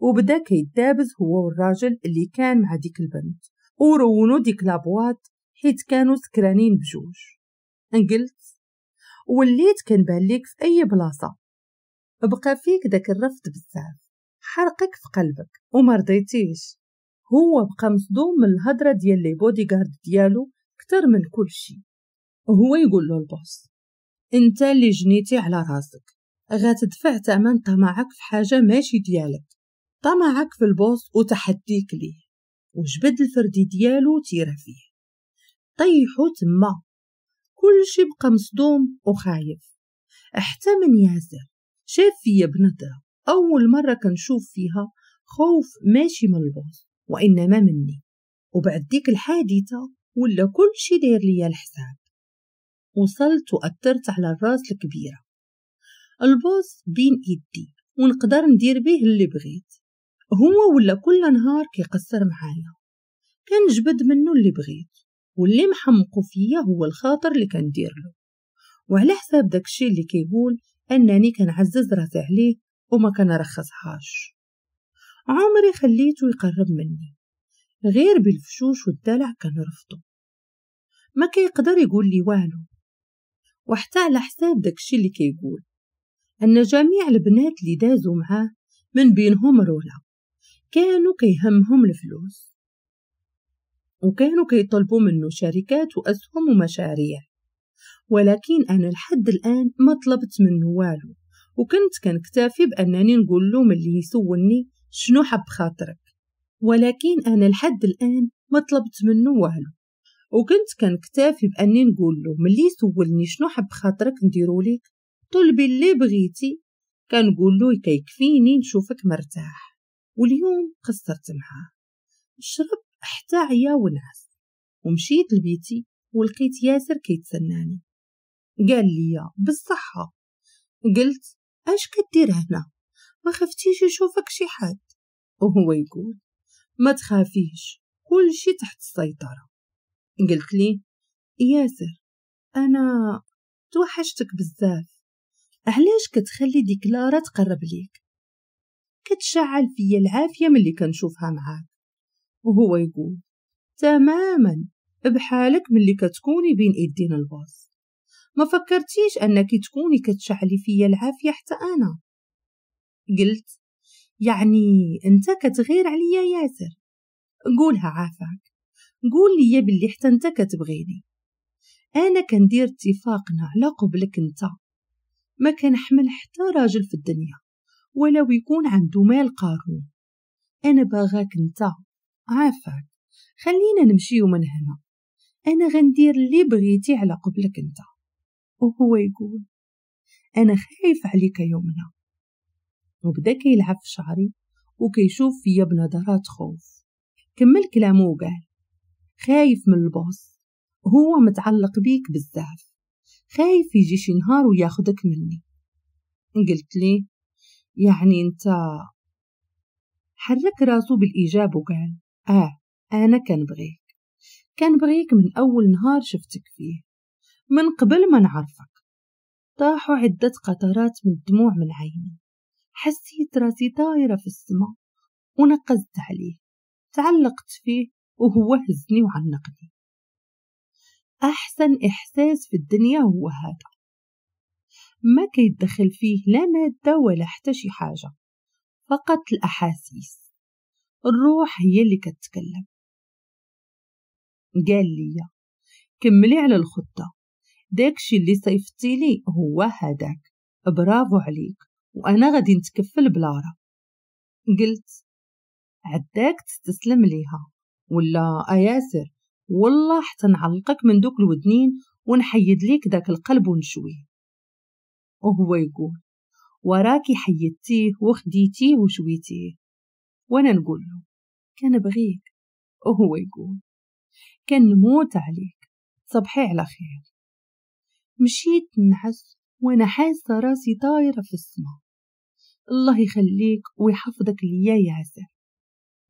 وبدا كيتدابز هو والراجل اللي كان مع ديك البنت ورونو ديك لابوات حيت كانوا سكرانين بجوج انقلت وليت كنبان ليك في اي بلاصه بقى فيك داك الرفض بزاف حرقك في قلبك وما رضيتيش هو بقى مصدوم من الهضره ديال لي بودي غارد ديالو كتر من كل شيء هو يقول له البوس انت اللي جنيتي على راسك غتدفع ثمن طمعك في حاجه ماشي ديالك طمعك في البوس وتحديك ليه وجبد الفردي ديالو تيره فيه طيحو تما كلشي بقى مصدوم وخايف حتى من ياسر شاف فيا بنظرة أول مرة كنشوف فيها خوف ماشي من البوس وإنما مني وبعد ديك الحادثة ولا كلشي داير ليا الحساب وصلت وأثرت على الراس الكبيرة البوس بين إيدي ونقدر ندير به اللي بغيت هو ولا كل نهار كيقصر معايا كنجبد منه اللي بغيت واللي محمقو فيا هو الخاطر اللي كندير له وعلى حساب داكشي اللي كيقول انني كنعزز راسي عليه وما كنرخصهاش عمري خليته يقرب مني غير بالفشوش والدلع كنرفضو ما كيقدر يقول لي والو وحتى على حساب داكشي اللي كيقول ان جميع البنات اللي دازوا معاه من بينهم رولا كانوا كيهمهم الفلوس وكانوا كيطلبوا منه شركات وأسهم ومشاريع ولكن أنا لحد الآن ما طلبت منه والو وكنت كنكتفي بأنني نقول له ملي يسولني شنو حب خاطرك ولكن أنا لحد الآن ما طلبت منه والو وكنت كنكتفي بأني نقول له ملي يسولني شنو حب خاطرك نديرو ليك طلبي اللي بغيتي كنقول له كيكفيني نشوفك مرتاح واليوم قصرت معاه شرب حتى عيا ونعس ومشيت لبيتي ولقيت ياسر كيتسناني قال لي بالصحة قلت اش كدير هنا ما خفتيش يشوفك شي حد وهو يقول ما تخافيش كل شي تحت السيطرة قلت لي ياسر أنا توحشتك بزاف علاش كتخلي ديك لارا تقرب ليك كتشعل فيا العافية ملي كنشوفها معاك وهو يقول تماما بحالك ملي كتكوني بين ايدين الباص ما فكرتيش انك تكوني كتشعلي فيا العافية حتى انا قلت يعني انت كتغير عليا ياسر قولها عافاك قول لي باللي حتى انت كتبغيني انا كندير اتفاقنا على قبلك انت ما كنحمل حتى راجل في الدنيا ولو يكون عنده مال قارون أنا باغاك أنت عافاك خلينا نمشيو من هنا أنا غندير اللي بغيتي على قبلك أنت وهو يقول أنا خايف عليك يومنا وبدا كيلعب في شعري وكيشوف فيا بنظرات خوف كمل كلامه وقال خايف من البوس هو متعلق بيك بزاف خايف يجي شي نهار وياخدك مني قلت لي يعني انت حرك راسو بالإيجاب وقال آه أنا كنبغيك كنبغيك من أول نهار شفتك فيه من قبل ما نعرفك طاحوا عدة قطرات من الدموع من عيني حسيت راسي طايرة في السماء ونقزت عليه تعلقت فيه وهو هزني وعنقني أحسن إحساس في الدنيا هو هذا ما كيتدخل فيه لا مادة ولا حتى شي حاجة فقط الأحاسيس الروح هي اللي كتكلم قال لي كملي على الخطة داكشي اللي صيفتي لي هو هداك برافو عليك وأنا غادي نتكفل بلارا قلت عداك تستسلم ليها ولا أياسر آه والله حتى نعلقك من دوك الودنين ونحيد ليك داك القلب ونشويه وهو يقول وراكي حيدتيه وخديتيه وشويتيه وأنا نقول له كان بغيك وهو يقول كان نموت عليك صبحي على خير مشيت نعس وأنا حاسة راسي طايرة في السماء الله يخليك ويحفظك ليا يا عسل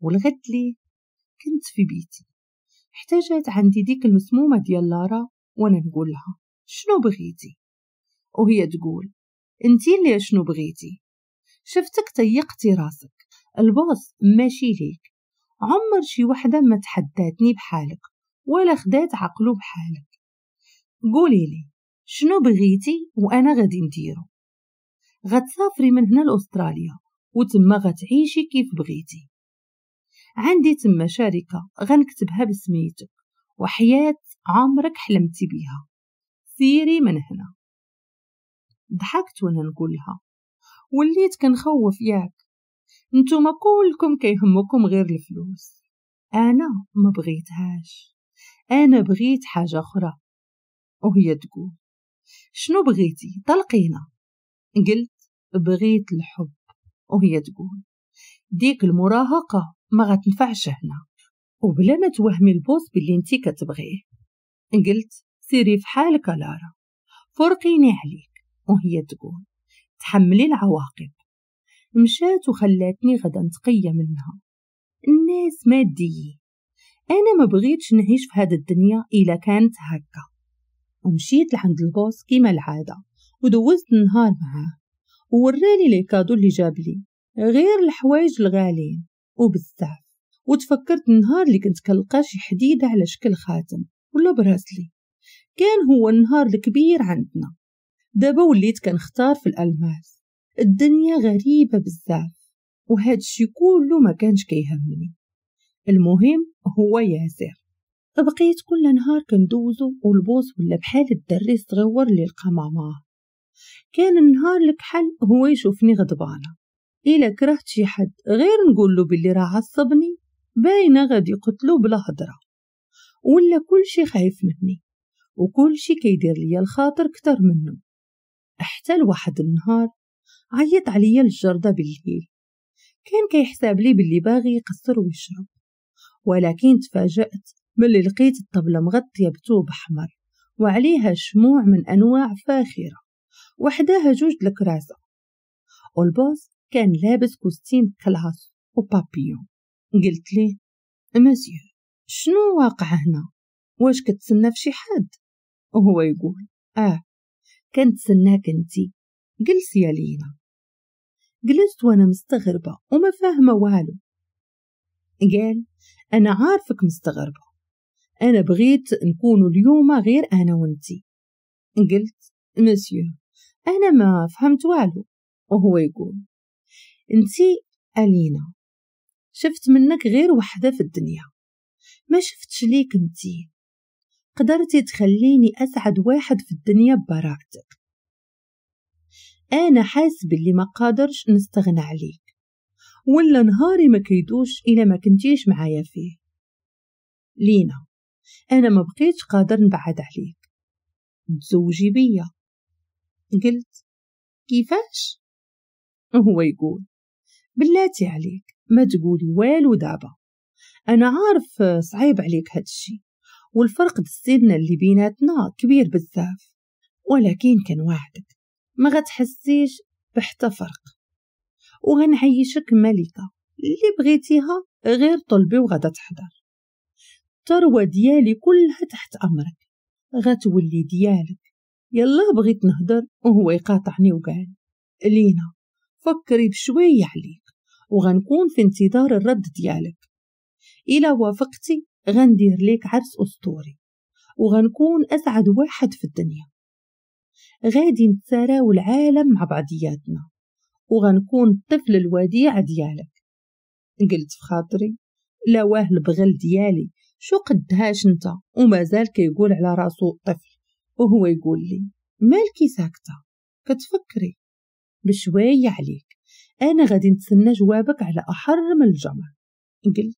ولغت لي كنت في بيتي احتاجت عندي ديك المسمومة ديال لارا وأنا نقول لها شنو بغيتي وهي تقول انتي اللي شنو بغيتي شفتك تيقتي راسك البوس ماشي ليك عمر شي وحدة ما تحداتني بحالك ولا خدات عقلو بحالك قولي لي شنو بغيتي وانا غادي نديرو غتسافري من هنا لاستراليا وتما غتعيشي كيف بغيتي عندي تما شركة غنكتبها بسميتك وحياة عمرك حلمتي بيها سيري من هنا ضحكت وانا نقولها وليت كنخوف ياك نتوما كلكم كيهمكم غير الفلوس انا ما بغيتهاش انا بغيت حاجه اخرى وهي تقول شنو بغيتي طلقينا قلت بغيت الحب وهي تقول ديك المراهقه ما غتنفعش هنا وبلا ما توهمي البوس باللي انتي كتبغيه قلت سيري في حالك لارا فرقيني عليك وهي تقول تحملي العواقب مشات وخلاتني غدا نتقية منها الناس ماديين أنا ما بغيتش نعيش في هاد الدنيا إلا كانت هكا ومشيت لعند البوس كيما العادة ودوزت النهار معاه وورالي لي كادو اللي جاب لي غير الحوايج الغاليين وبزاف وتفكرت النهار اللي كنت كنلقى شي حديدة على شكل خاتم ولا براسلي كان هو النهار الكبير عندنا دابا وليت كنختار في الألماس الدنيا غريبة بزاف وهاد الشي كله ما كانش كيهمني المهم هو ياسر بقيت كل نهار كندوزو والبوس ولا بحال الدري الصغير اللي لقى ماماه كان النهار الكحل هو يشوفني غضبانة إلا كرهت شي حد غير نقول له باللي راه عصبني باينة غادي يقتلو بلا هضرة ولا كل شي خايف مني وكل شي كيدير ليا الخاطر كتر منه حتى لواحد النهار عيط عليا الجردة بالليل كان كيحساب لي باللي باغي يقصر ويشرب ولكن تفاجأت ملي لقيت الطبلة مغطية بثوب أحمر وعليها شموع من أنواع فاخرة وحداها جوج الكراسة والبوس كان لابس كوستيم كلاس وبابيون قلت لي مسيو شنو واقع هنا واش كتسنى في شي حد وهو يقول اه كنتسناك انتي جلس يا لينا جلست وانا مستغربة وما فاهمة والو قال أنا عارفك مستغربة أنا بغيت نكون اليوم غير أنا وانتي قلت مسيو أنا ما فهمت والو وهو يقول انتي ألينا شفت منك غير وحدة في الدنيا ما شفتش ليك انتي قدرتي تخليني أسعد واحد في الدنيا ببراكتك أنا حاس باللي ما قادرش نستغنى عليك ولا نهاري ما كيدوش إلا ما كنتيش معايا فيه لينا أنا ما بقيتش قادر نبعد عليك تزوجي بيا قلت كيفاش هو يقول بلاتي عليك ما تقولي والو دابا انا عارف صعيب عليك هادشي والفرق بالسنة اللي بيناتنا كبير بزاف ولكن وعدك ما غتحسيش بحتى فرق وغنعيشك ملكة اللي بغيتيها غير طلبي وغدا تحضر الثروة ديالي كلها تحت أمرك غتولي ديالك يلا بغيت نهضر وهو يقاطعني وقال لينا فكري بشوية عليك وغنكون في انتظار الرد ديالك إلى وافقتي غندير ليك عرس أسطوري وغنكون أسعد واحد في الدنيا غادي نتساراو العالم مع بعضياتنا وغنكون الطفل الوديع ديالك قلت في خاطري لا واه البغل ديالي شو قدهاش انت ومازال كيقول على راسو طفل وهو يقول لي مالكي ساكته كتفكري بشوية عليك انا غادي نتسنى جوابك على احر من الجمر قلت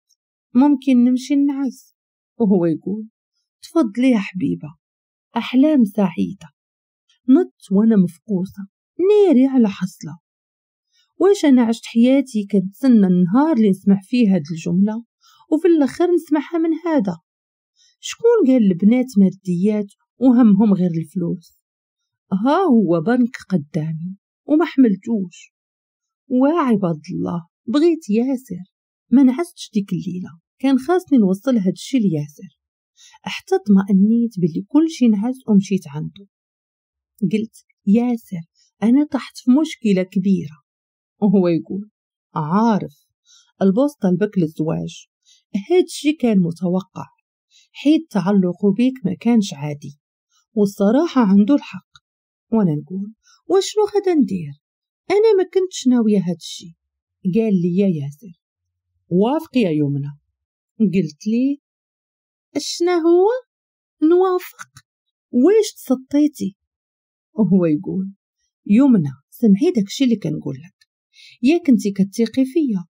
ممكن نمشي ننعس وهو يقول تفضلي يا حبيبة أحلام سعيدة نط وأنا مفقوسة ناري على حصلة واش أنا عشت حياتي كنتسنى النهار اللي نسمع فيه هاد الجملة وفي الأخر نسمعها من هذا شكون قال البنات ماديات وهمهم غير الفلوس ها هو بنك قدامي وما حملتوش واعي عباد الله بغيت ياسر ما نعستش ديك الليلة كان خاصني نوصل هادشي لياسر حتى طمأنيت بلي كل شي نعس ومشيت عنده قلت ياسر أنا طحت في مشكلة كبيرة وهو يقول عارف البوس طلبك للزواج هادشي كان متوقع حيت تعلقه بيك ما كانش عادي والصراحة عنده الحق وأنا نقول وشنو غدا ندير أنا ما كنتش ناوية هادشي قال لي يا ياسر وافق يا يمنى قلت لي اشنا هو نوافق واش تسطيتي وهو يقول يمنى سمعي داكشي اللي كنقول لك يا كنتي كتيقي فيا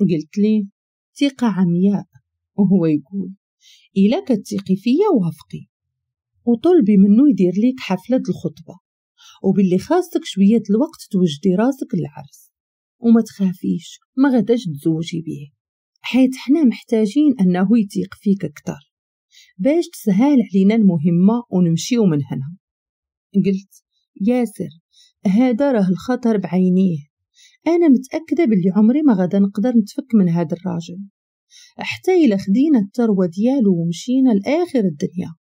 قلت لي ثقة عمياء وهو يقول إلا كتيقي فيا وافقي وطلبي منو يدير ليك حفلة الخطبة وباللي خاصك شوية الوقت توجدي راسك للعرس وما تخافيش ما غاداش تزوجي بيه حيت حنا محتاجين انه يتيق فيك اكثر باش تسهال علينا المهمه ونمشيو من هنا قلت ياسر هذا راه الخطر بعينيه انا متاكده بلي عمري ما غادا نقدر نتفك من هذا الراجل حتى الا خدينا الثروه ديالو ومشينا لاخر الدنيا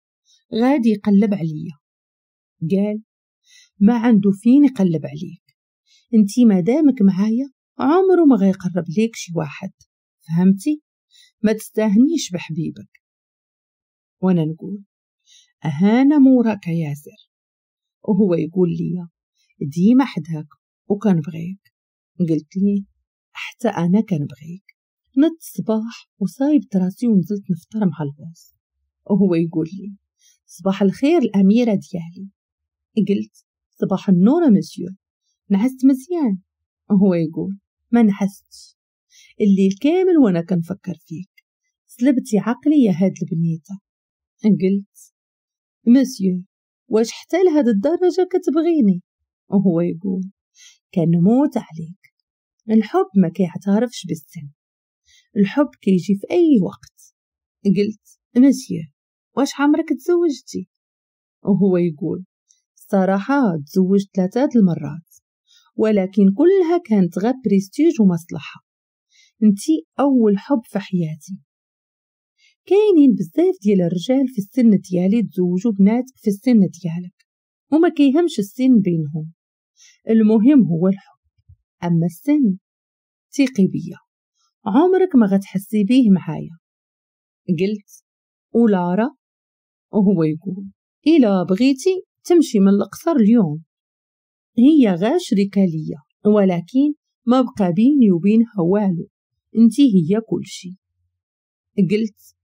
غادي يقلب عليا قال ما عنده فين يقلب عليه انتي ما دامك معايا عمره ما غيقرب ليك شي واحد فهمتي ما تستهنيش بحبيبك وانا نقول اهانا موراك يا وهو يقول لي ديما حداك وكنبغيك قلت لي حتى انا كنبغيك نت الصباح وصايبت راسي ونزلت نفطر مع الباص وهو يقول لي صباح الخير الأميرة ديالي قلت صباح النور مسيو نحست مزيان وهو يقول ما نحستش الليل كامل وانا كنفكر فيك سلبتي عقلي يا هاد البنيته قلت مسيو واش حتى لهاد الدرجه كتبغيني وهو يقول كنموت عليك الحب ما كيعترفش بالسن الحب كيجي في اي وقت قلت مسيو واش عمرك تزوجتي وهو يقول الصراحة تزوجت ثلاثة المرات ولكن كلها كانت غا بريستيج ومصلحة انتي أول حب في حياتي كاينين بزاف ديال الرجال في السن ديالي تزوجوا بنات في السن ديالك وما كيهمش السن بينهم المهم هو الحب أما السن تيقي بيا عمرك ما غتحسي بيه معايا قلت ولارا وهو يقول إلا بغيتي تمشي من القصر اليوم هي غاش ركالية ليا ولكن ما بقى بيني وبينها والو انتي هي كل شي قلت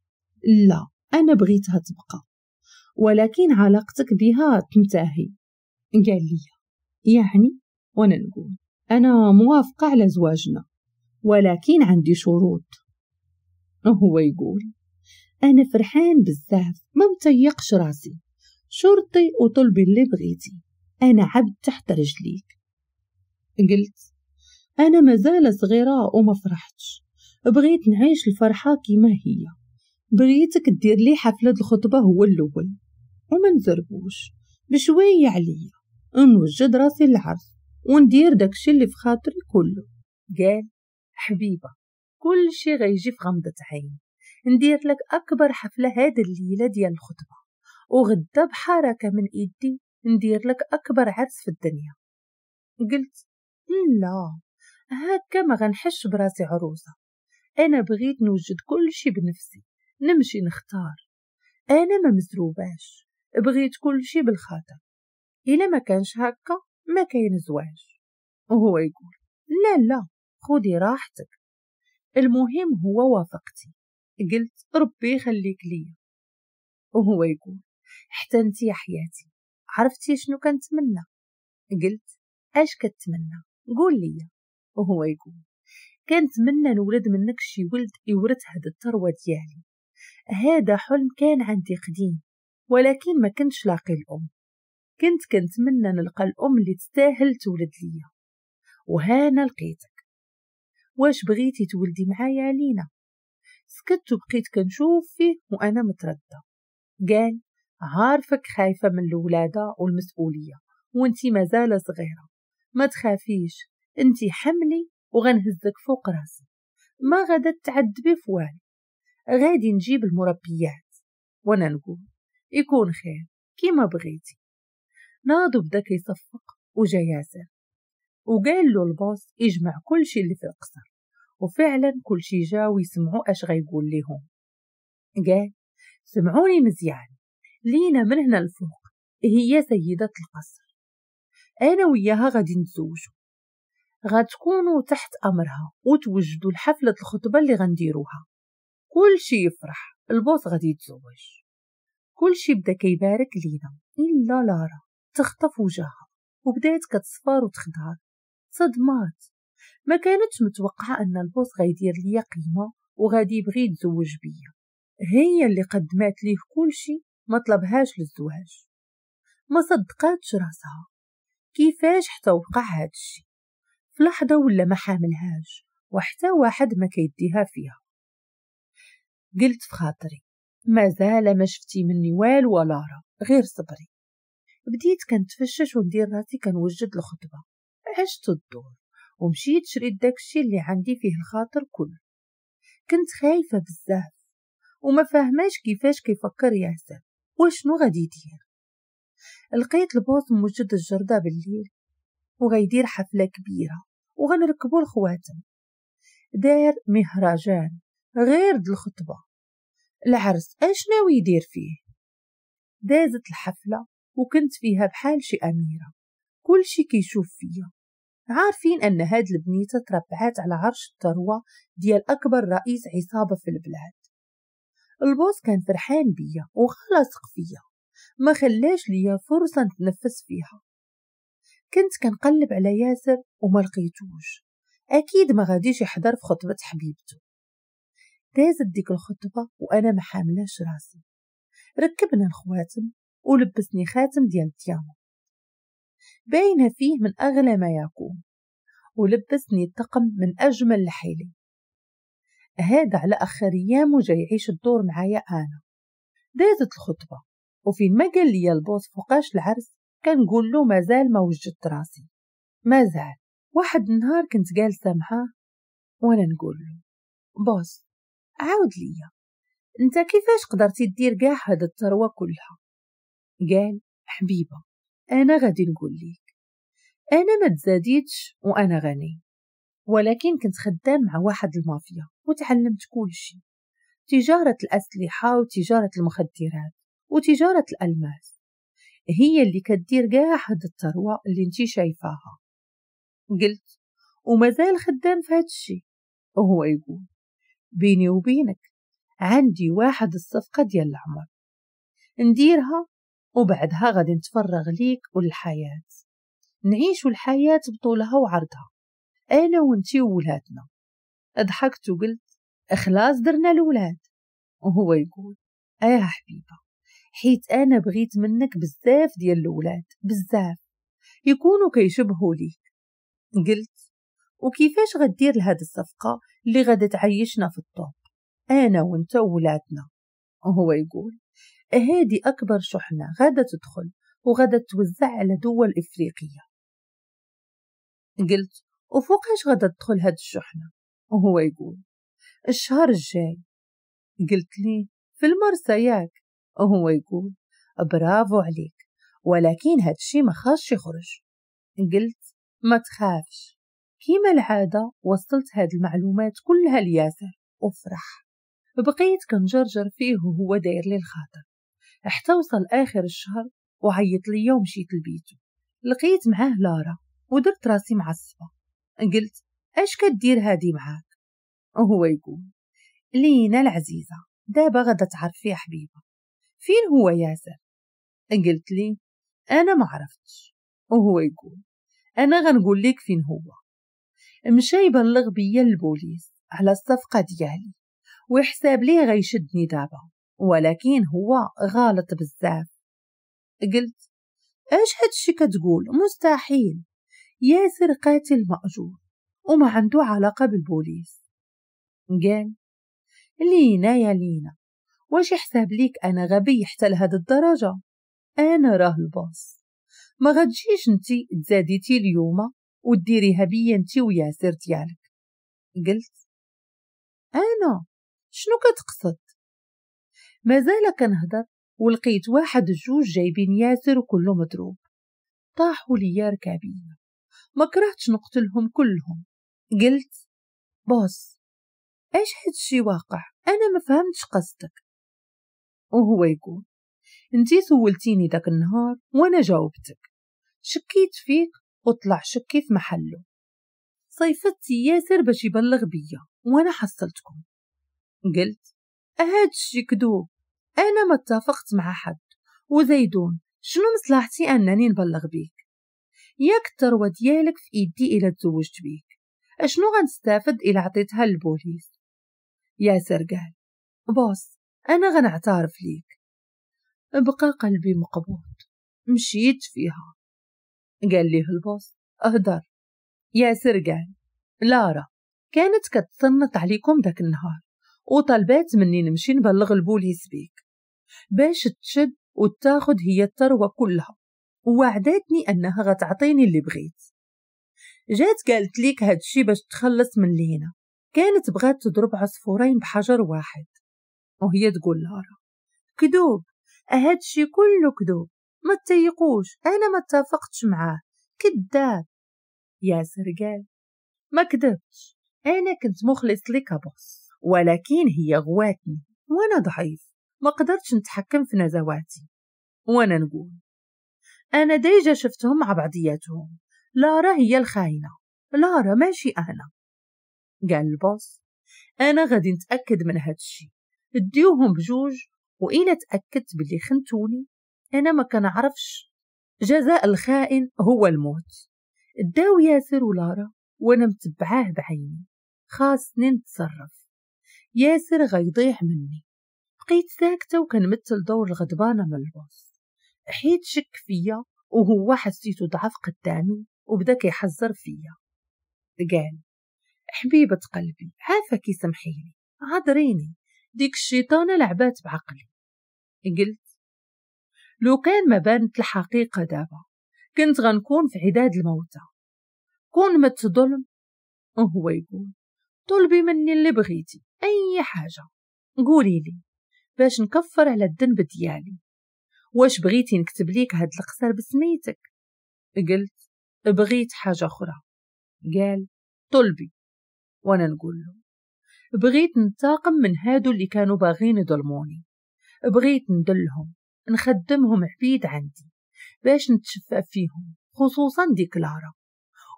لا أنا بغيتها تبقى ولكن علاقتك بها تنتهي قال لي يعني وأنا نقول أنا موافقة على زواجنا ولكن عندي شروط هو يقول أنا فرحان بزاف ما متيقش راسي شرطي وطلبي اللي بغيتي أنا عبد تحت رجليك قلت أنا مازال صغيرة وما فرحتش بغيت نعيش الفرحة كيما هي بغيتك تدير لي حفلة الخطبة هو الأول وما نزربوش بشوية عليا نوجد راسي العرس وندير داكشي اللي في خاطري كله قال حبيبة كل شي غيجي في غمضة عين ندير لك أكبر حفلة هاد الليلة ديال الخطبة وغدا بحركة من إيدي ندير لك أكبر عرس في الدنيا قلت لا هكا ما غنحش براسي عروسة أنا بغيت نوجد كل شي بنفسي نمشي نختار أنا ما مزروباش بغيت كل شي بالخاطر إلا ما كانش هكا ما كاين زواج وهو يقول لا لا خدي راحتك المهم هو وافقتي قلت ربي يخليك ليا وهو يقول حتى انت يا حياتي عرفتي شنو كنتمنى قلت اش كتمنى قول لي وهو يقول كنتمنى نولد منك شي ولد يورث هاد الثروة ديالي هذا حلم كان عندي قديم ولكن ما كنتش لاقي الأم كنت كنتمنى نلقى الأم اللي تستاهل تولد ليا وهانا لقيتك واش بغيتي تولدي معايا لينا سكت وبقيت كنشوف فيه وأنا متردة قال عارفك خايفة من الولادة والمسؤولية وانتي مازال صغيرة ما تخافيش انتي حملي وغنهزك فوق راسي ما غادا تعذبي في والو غادي نجيب المربيات وانا نقول يكون خير كيما بغيتي ناضو بدا كيصفق وجا ياسر وقال له البوس يجمع كل شي اللي في القصر وفعلا كل شي جا ويسمعوا اش غيقول لهم قال سمعوني مزيان لينا من هنا لفوق هي سيدة القصر أنا وياها غادي نتزوجو غتكونوا تحت أمرها وتوجدوا الحفلة الخطبة اللي غنديروها كلشي يفرح البوس غادي يتزوج كلشي بدا كيبارك لينا إلا لارا تخطف وجهها وبدات كتصفار وتخضر صدمات ما كانتش متوقعة أن البوس غيدير ليا قيمة وغادي يبغي يتزوج بيا هي اللي قدمات ليه كلشي ما طلبهاش للزواج ما صدقاتش راسها كيفاش حتى وقع هادشي في لحظة ولا ما حاملهاش وحتى واحد ما كيديها فيها قلت في خاطري مازال ما شفتي مني والو ولا را غير صبري بديت كنتفشش وندير راسي كنوجد الخطبة عشت الدور ومشيت شريت داكشي اللي عندي فيه الخاطر كل كنت خايفة بزاف وما فاهماش كيفاش كيفكر ياسر وشنو غادي يدير لقيت البوط موجود الجردة بالليل وغيدير حفلة كبيرة وغنركبو الخواتم دار مهرجان غير د الخطبة العرس اش ناوي يدير فيه دازت الحفلة وكنت فيها بحال شي أميرة كل شي كيشوف فيا عارفين أن هاد البنيتة تربعات على عرش الثروة ديال أكبر رئيس عصابة في البلاد البوس كان فرحان بيا وخلصق فيا ما خلاش ليا فرصة نتنفس فيها كنت كنقلب على ياسر وما لقيتوش أكيد ما غاديش يحضر في خطبة حبيبته دازت ديك الخطبة وأنا ما حاملاش راسي ركبنا الخواتم ولبسني خاتم ديال الديامون باينه فيه من أغلى ما يكون ولبسني الطقم من أجمل الحيلين هذا على آخر أيامه جاي يعيش الدور معايا أنا دازت الخطبة وفي ما قال لي البوس فوقاش العرس كنقول له مازال ما وجدت راسي مازال واحد النهار كنت جالسة معاه وأنا نقول له بوس عاود ليا انت كيفاش قدرتي دير كاع هاد الثروة كلها قال حبيبة أنا غادي نقول ليك أنا ما تزاديتش وأنا غني ولكن كنت خدام مع واحد المافيا وتعلمت كل شيء تجارة الأسلحة وتجارة المخدرات وتجارة الألماس هي اللي كدير كاع هاد الثروة اللي انتي شايفاها قلت ومازال خدام في هاد الشي وهو يقول بيني وبينك عندي واحد الصفقة ديال العمر نديرها وبعدها غادي نتفرغ ليك وللحياة نعيش الحياة بطولها وعرضها أنا وانتي وولادنا ضحكت وقلت إخلاص درنا الولاد وهو يقول يا إيه حبيبة حيت أنا بغيت منك بزاف ديال الولاد بزاف يكونوا كيشبهوا ليك قلت وكيفاش غدير لهاد الصفقة اللي غدا تعيشنا في الطوب أنا وانت وولادنا وهو يقول هادي أكبر شحنة غادا تدخل وغادا توزع على دول إفريقية قلت وفوقاش غادا تدخل هاد الشحنة وهو يقول الشهر الجاي قلت لي في المرسى ياك وهو يقول برافو عليك ولكن هادشي ما خاصش يخرج قلت ما تخافش كيما العادة وصلت هاد المعلومات كلها لياسر وفرح بقيت كنجرجر فيه وهو داير لي الخاطر حتى وصل آخر الشهر وعيط ليا مشيت لبيتو لقيت معاه لارا ودرت راسي معصبة قلت اش كدير هادي معاك وهو يقول لينا العزيزة دابا غدا تعرفي يا حبيبة فين هو ياسر قلت لي أنا ما عرفتش وهو يقول أنا غنقول لك فين هو مشى يبلغ بيا البوليس على الصفقة ديالي وحساب ليه غيشدني دابا ولكن هو غالط بزاف قلت اش هادشي كتقول مستحيل ياسر قاتل مأجور وما عنده علاقة بالبوليس قال لينا يا لينا واش حساب ليك أنا غبي حتى لهاد الدرجة أنا راه الباص ما غتجيش انتي تزاديتي اليوم وديري بيا انتي وياسر ديالك قلت أنا شنو كتقصد مازال كنهضر ولقيت واحد جوج جايبين ياسر وكله مضروب طاحوا ليا ركابين ما كرهتش نقتلهم كلهم قلت بوس ايش هاد الشي واقع انا ما فهمتش قصدك وهو يقول انتي سولتيني داك النهار وانا جاوبتك شكيت فيك وطلع شكي في محله صيفت ياسر باش يبلغ بيا وانا حصلتكم قلت هاد الشي كذوب انا ما اتفقت مع حد وزيدون شنو مصلحتي انني نبلغ بيك ياك الثروه ديالك في ايدي الى تزوجت بيك شنو غنستافد إلا عطيتها للبوليس ياسر قال بوس أنا غنعترف ليك بقى قلبي مقبوض مشيت فيها قال ليه البوس اهدر ياسر قال لارا كانت كتصنت عليكم داك النهار وطلبات مني نمشي نبلغ البوليس بيك باش تشد وتاخد هي الثروة كلها ووعدتني أنها غتعطيني اللي بغيت جات قالت ليك هادشي باش تخلص من لينا كانت بغات تضرب عصفورين بحجر واحد وهي تقول لارا كذوب أه، هادشي كله كذوب ما تيقوش انا ما اتفقتش معاه كذاب ياسر قال ما كذبتش انا كنت مخلص لك بوس ولكن هي غواتني وانا ضعيف ما قدرتش نتحكم في نزواتي وانا نقول انا ديجا شفتهم مع بعضياتهم لارا هي الخاينة لارا ماشي أنا قال البوس أنا غادي نتأكد من هاد الشي اديوهم بجوج وإلا تأكدت بلي خنتوني أنا ما كنعرفش جزاء الخائن هو الموت داو ياسر ولارا وأنا متبعاه بعيني خاصني نتصرف ياسر غيضيع مني بقيت ساكتة وكنمثل دور الغضبانة من البوس حيت شك فيا وهو حسيته ضعف قدامي وبدا كيحزر فيا قال حبيبة قلبي عافاكي سمحيلي عذريني ديك الشيطانة لعبات بعقلي قلت لو كان ما بانت الحقيقة دابا كنت غنكون في عداد الموتى كون مت ظلم وهو يقول طلبي مني اللي بغيتي أي حاجة قولي لي باش نكفر على الذنب ديالي واش بغيتي نكتب ليك هاد القصر بسميتك قلت بغيت حاجة أخرى قال طلبي وأنا نقول له بغيت نتاقم من هادو اللي كانوا باغين يظلموني بغيت ندلهم نخدمهم عبيد عندي باش نتشفى فيهم خصوصا دي كلارا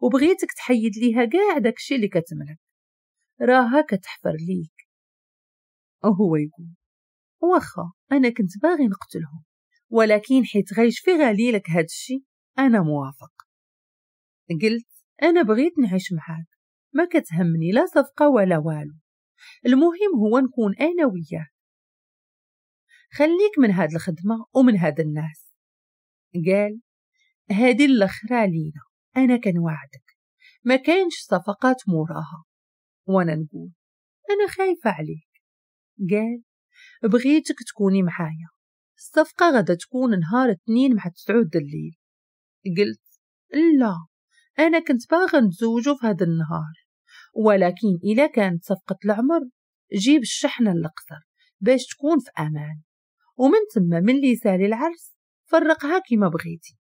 وبغيتك تحيد ليها كاع داكشي اللي كتملك راها كتحفر ليك وهو يقول واخا انا كنت باغي نقتلهم ولكن حيت غيش في غاليلك هادشي انا موافق قلت أنا بغيت نعيش معاك ما كتهمني لا صفقة ولا والو المهم هو نكون أنا وياك خليك من هاد الخدمة ومن هاد الناس قال هادي الأخرى لينا أنا كنوعدك ما كانش صفقات موراها وأنا نقول أنا خايفة عليك قال بغيتك تكوني معايا الصفقة غدا تكون نهار اثنين مع تسعود الليل قلت لا أنا كنت باغا نتزوجو في هذا النهار ولكن إلا كانت صفقة العمر جيب الشحنة الأقصر باش تكون في أمان ومن تما من لي سالي العرس فرقها كيما بغيتي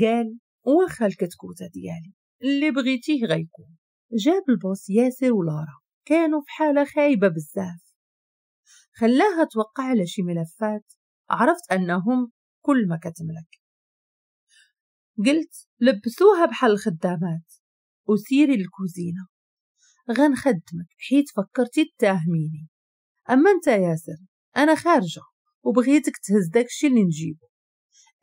قال واخا الكتكوتة ديالي اللي بغيتيه غيكون جاب البوس ياسر ولارا كانوا في حالة خايبة بزاف خلاها توقع على شي ملفات عرفت أنهم كل ما كتملك قلت لبسوها بحال الخدامات وسيري للكوزينة غنخدمك حيت فكرتي تتاهميني أما أنت ياسر أنا خارجة وبغيتك تهز داكشي اللي نجيبه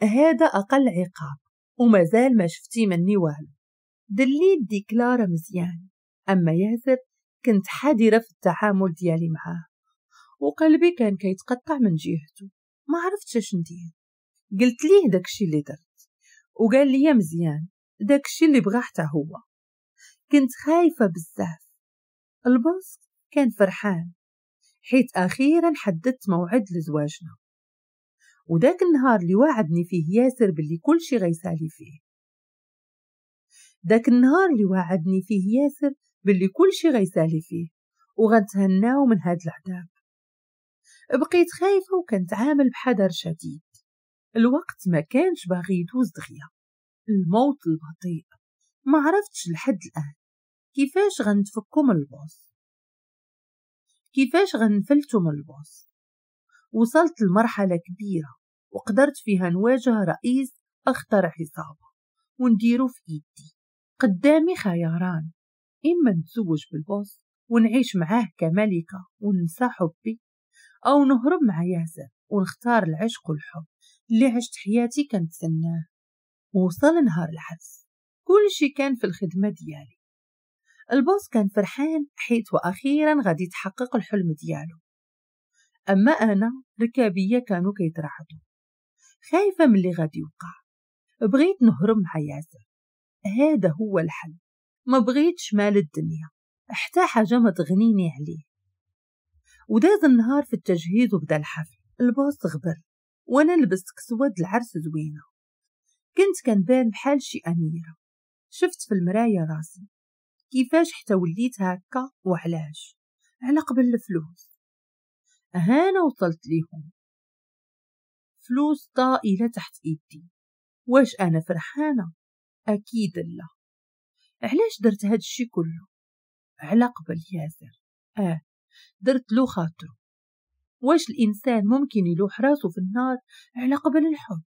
هذا أقل عقاب ومازال ما شفتي مني والو دلي دي كلارا مزيان أما ياسر كنت حذرة في التعامل ديالي معاه وقلبي كان كيتقطع من جهته ما عرفتش اش ندير قلت ليه داكشي اللي درت وقال لي مزيان داكشي اللي بغا حتى هو كنت خايفة بزاف البوس كان فرحان حيت أخيرا حددت موعد لزواجنا وداك النهار اللي وعدني فيه ياسر باللي كل شي غيسالي فيه داك النهار اللي وعدني فيه ياسر باللي كل شي غيسالي فيه وغنتهناو من هاد العذاب بقيت خايفة عامل بحذر شديد الوقت ما كانش باغي يدوز دغيا الموت البطيء ما عرفتش لحد الآن كيفاش غنتفكو من كيفاش غنفلتو من وصلت لمرحلة كبيرة وقدرت فيها نواجه رئيس أخطر عصابة ونديرو في إيدي قدامي خياران إما نتزوج بالبوس ونعيش معاه كملكة وننسى حبي أو نهرب مع ياسر ونختار العشق والحب اللي عشت حياتي كنتسناه وصل نهار الحبس كل شي كان في الخدمة ديالي البوس كان فرحان حيت وأخيرا غادي يتحقق الحلم ديالو أما أنا ركابية كانوا كيترعضوا خايفة من اللي غادي يوقع بغيت نهرب مع ياسر هذا هو الحل ما بغيتش مال الدنيا حتى حاجة ما تغنيني عليه وداز النهار في التجهيز وبدا الحفل البوس غبر وانا لبست كسوات العرس زوينه كنت كنبان بحال شي اميره شفت في المرايا راسي كيفاش حتى وليت هكا وعلاش على قبل الفلوس هانا وصلت ليهم فلوس طائله تحت ايدي واش انا فرحانه اكيد لا علاش درت هاد الشي كله على قبل ياسر اه درت له خاطرو واش الإنسان ممكن يلوح راسه في النار على قبل الحب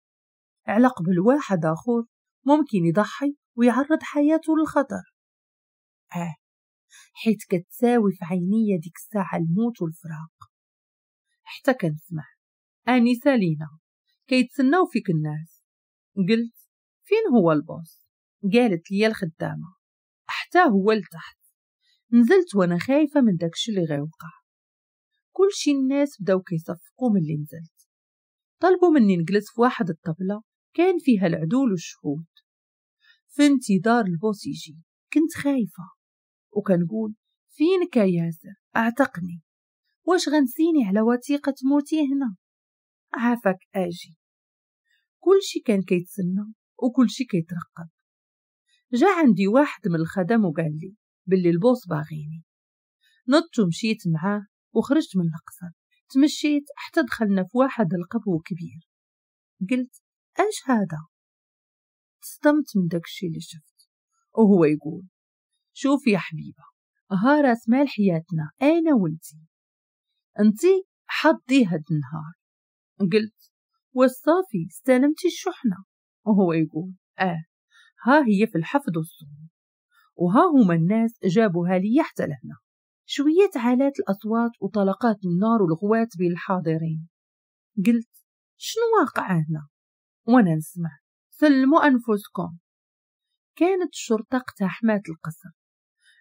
على قبل واحد آخر ممكن يضحي ويعرض حياته للخطر آه حيت كتساوي في عينيا ديك الساعة الموت والفراق حتى كنسمع آنسة لينا كيتسناو فيك الناس قلت فين هو البوس قالت لي الخدامة حتى هو لتحت نزلت وانا خايفة من داكشي اللي غيوقع كلشي الناس بداو كيصفقوا من اللي نزلت طلبوا مني نجلس في واحد الطبلة كان فيها العدول والشهود في انتظار البوس يجي كنت خايفة وكنقول فينك يا ياسر اعتقني واش غنسيني على وثيقة موتي هنا عافاك اجي كلشي كان كيتسنى شي كيترقب جا عندي واحد من الخدم وقال لي باللي البوس باغيني نضت ومشيت معاه وخرجت من القصر تمشيت حتى دخلنا في واحد القبو كبير قلت ايش هذا تصدمت من داك الشي اللي شفت وهو يقول شوف يا حبيبة ها راس مال حياتنا أنا ولدي انتي حظي هاد النهار قلت والصافي استلمتي الشحنة وهو يقول آه ها هي في الحفظ والصوم وها هما الناس جابوها لي حتى لهنا شوية عالات الأصوات وطلقات النار والغوات بين الحاضرين قلت شنو واقع هنا وأنا نسمع سلموا أنفسكم كانت الشرطة اقتحمات القصر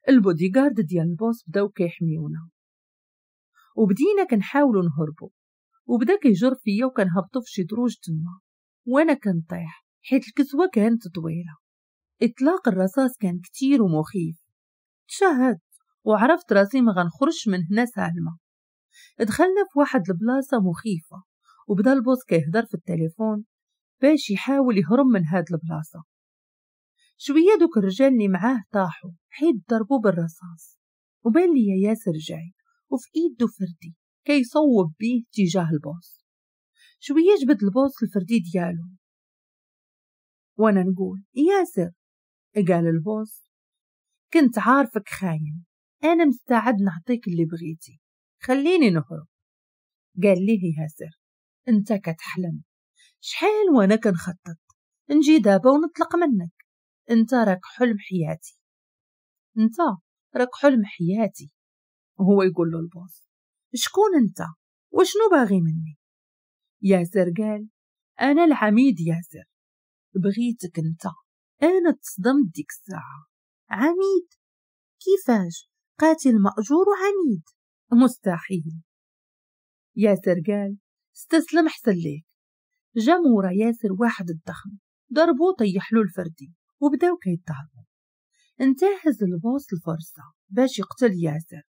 البودي جارد ديال البوس بداو كيحميونا وبدينا كنحاولو نهربو وبدا كيجر فيا وكنهبطوا في شي دروج تما وانا كنطيح حيت الكسوة كانت طويلة اطلاق الرصاص كان كتير ومخيف تشاهدت وعرفت راسي ما غنخرجش من هنا سالمة دخلنا في واحد البلاصة مخيفة وبدا البوس كيهضر في التليفون باش يحاول يهرب من هاد البلاصة شوية دوك الرجال اللي معاه طاحوا حيت ضربوا بالرصاص وبان ليا ياسر جاي وفي ايدو فردي كيصوب بيه تجاه البوس شوية جبد البوس الفردي ديالو وانا نقول ياسر قال البوس كنت عارفك خاين أنا مستعد نعطيك اللي بغيتي خليني نهرب قال لي ياسر انت كتحلم شحال وانا كنخطط نجي دابا ونطلق منك انت راك حلم حياتي انت راك حلم حياتي وهو يقول له البوس شكون انت وشنو باغي مني ياسر قال انا العميد ياسر بغيتك انت انا تصدمت ديك الساعه عميد كيفاش قاتل مأجور وعميد مستحيل ياسر قال استسلم حسن ليك جم ورا ياسر واحد الضخم ضربوه طيحلو الفردي وبداو كيتضاربو انتهز البوس الفرصة باش يقتل ياسر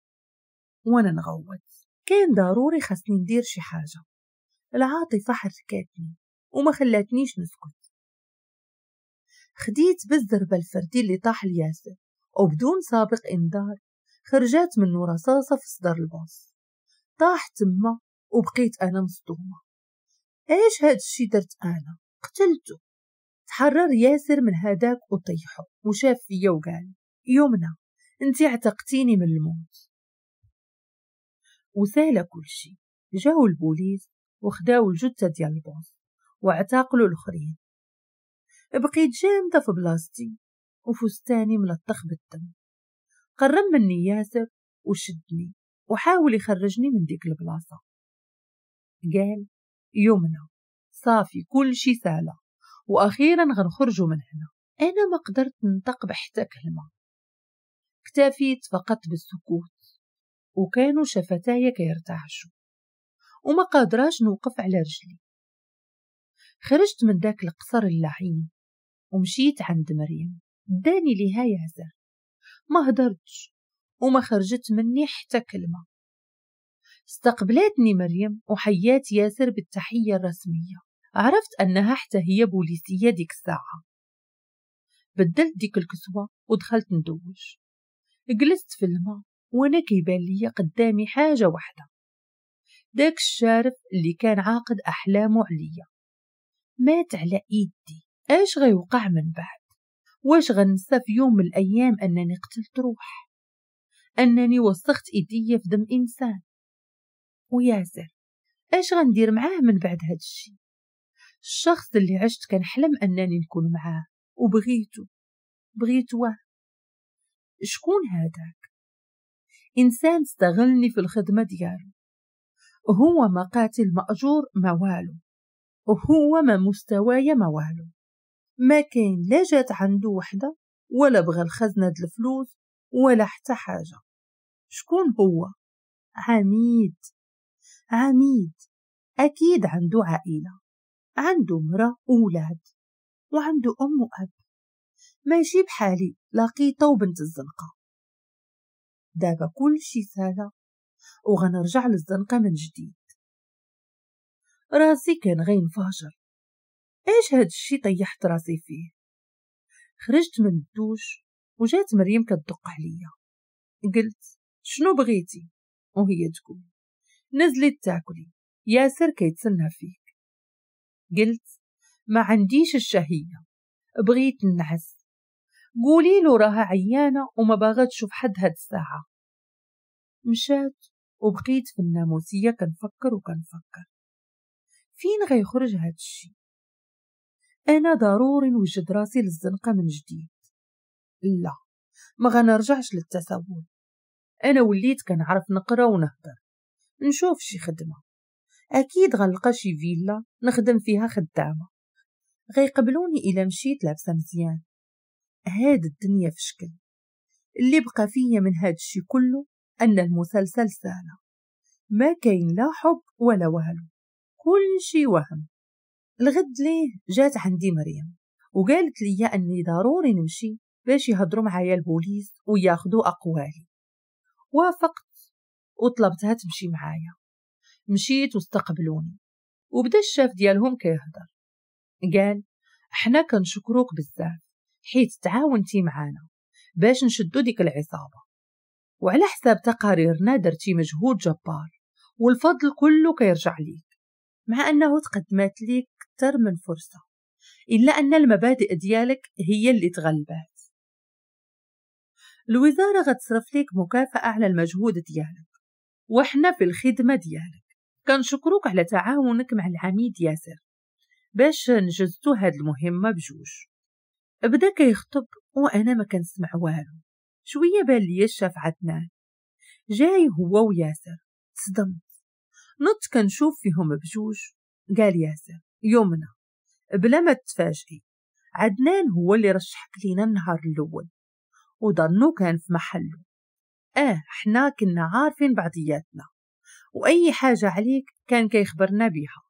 وانا نغوت كان ضروري خاصني ندير شي حاجة العاطفة حركاتني وما خلاتنيش نسكت خديت بالزربة الفردي اللي طاح لياسر وبدون سابق إنذار خرجات منه رصاصة في صدر الباص طاح تما وبقيت أنا مصدومة إيش هاد الشي درت أنا قتلته تحرر ياسر من هداك وطيحه وشاف فيا وقال يمنى انتي عتقتيني من الموت وسال كل شي جاو البوليس وخداو الجثة ديال البوس واعتقلوا الآخرين بقيت جامدة في بلاصتي وفستاني ملطخ بالدم قرب مني ياسر وشدني وحاول يخرجني من ديك البلاصة قال يمنى صافي كل شي سالة وأخيرا غنخرجوا من هنا أنا ما قدرت ننطق بحتى كلمة اكتفيت فقط بالسكوت وكانوا شفتاي كيرتعشوا وما قادراش نوقف على رجلي خرجت من داك القصر اللعين ومشيت عند مريم داني لها ياسر ما هدرتش وما خرجت مني حتى كلمة استقبلتني مريم وحيات ياسر بالتحية الرسمية عرفت أنها حتى هي بوليسية ديك الساعة بدلت ديك الكسوة ودخلت ندوش جلست في الماء وانا كيبان ليا قدامي حاجة واحدة داك الشارف اللي كان عاقد أحلامه عليا مات على إيدي اش غيوقع من بعد واش غنسى في يوم من الأيام أنني قتلت روح أنني وسخت إيديا في دم إنسان وياسر اش غندير معاه من بعد هاد الشي الشخص اللي عشت كان حلم انني نكون معاه وبغيته بغيتو شكون هذاك انسان استغلني في الخدمه ديالو هو ما قاتل ماجور ما والو وهو ما مستوايا ما والو ما كان لا جات عنده وحدة ولا بغى الخزنة الفلوس ولا حتى حاجة شكون هو؟ عميد عميد أكيد عنده عائلة عنده مرة وولاد وعنده أم وأب ماشي بحالي لقيته وبنت الزنقة دابا كل شي سالة وغنرجع للزنقة من جديد راسي كان فاجر ايش هاد الشي طيحت راسي فيه خرجت من الدوش وجات مريم كتدق عليا قلت شنو بغيتي وهي تقول نزلي تاكلي ياسر كيتسنى فيك قلت ما عنديش الشهية بغيت النعس قولي له راها عيانة وما باغا تشوف حد هاد الساعة مشات وبقيت في الناموسية كنفكر وكنفكر فين غيخرج هاد الشي أنا ضروري نوجد راسي للزنقة من جديد لا ما غنرجعش للتسول أنا وليت كنعرف نقرا ونهضر نشوف شي خدمة أكيد غنلقى شي فيلا نخدم فيها خدامة غيقبلوني إلا مشيت لابسة مزيان هاد الدنيا في شكل اللي بقى فيا من هاد الشي كله أن المسلسل سالة ما كاين لا حب ولا وهل كل شي وهم الغد ليه جات عندي مريم وقالت لي أني ضروري نمشي باش يهضروا معايا البوليس وياخدوا أقوالي وافقت وطلبتها تمشي معايا مشيت واستقبلوني وبدا الشاف ديالهم كيهضر قال حنا كنشكروك بزاف حيت تعاونتي معانا باش نشدو ديك العصابة وعلى حساب تقاريرنا درتي مجهود جبار والفضل كله كيرجع ليك مع أنه تقدمات ليك أكثر من فرصة إلا أن المبادئ ديالك هي اللي تغلبات الوزارة غتصرف ليك مكافأة على المجهود ديالك وإحنا في الخدمة ديالك كنشكروك على تعاونك مع العميد ياسر باش نجزتو هاد المهمة بجوج بدا كيخطب وأنا ما كنسمع والو شوية بان ليا الشاف عدنان جاي هو وياسر تصدمت نط كنشوف فيهم بجوج قال ياسر يمنى بلا ما تتفاجئي عدنان هو اللي رشحك لينا النهار الأول وظنو كان في محله آه حنا كنا عارفين بعضياتنا وأي حاجة عليك كان كيخبرنا بيها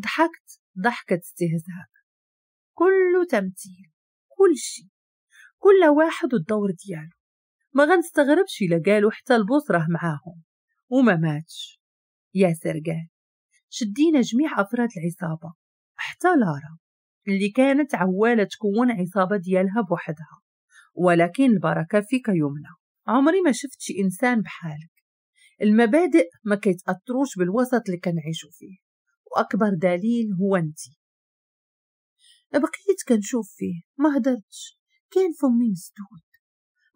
ضحكت ضحكة استهزاء كله تمثيل كل شي كل واحد والدور ديالو ما غنستغربش إلا قالوا حتى البوس راه معاهم وما ماتش ياسر قال شدينا جميع أفراد العصابة حتى لارا اللي كانت عوالة تكون عصابة ديالها بوحدها ولكن البركة فيك يمنى عمري ما شفت شي إنسان بحالك المبادئ ما كيتأثروش بالوسط اللي كنعيشو فيه وأكبر دليل هو أنتي بقيت كنشوف فيه ما هدرتش كان فمي مسدود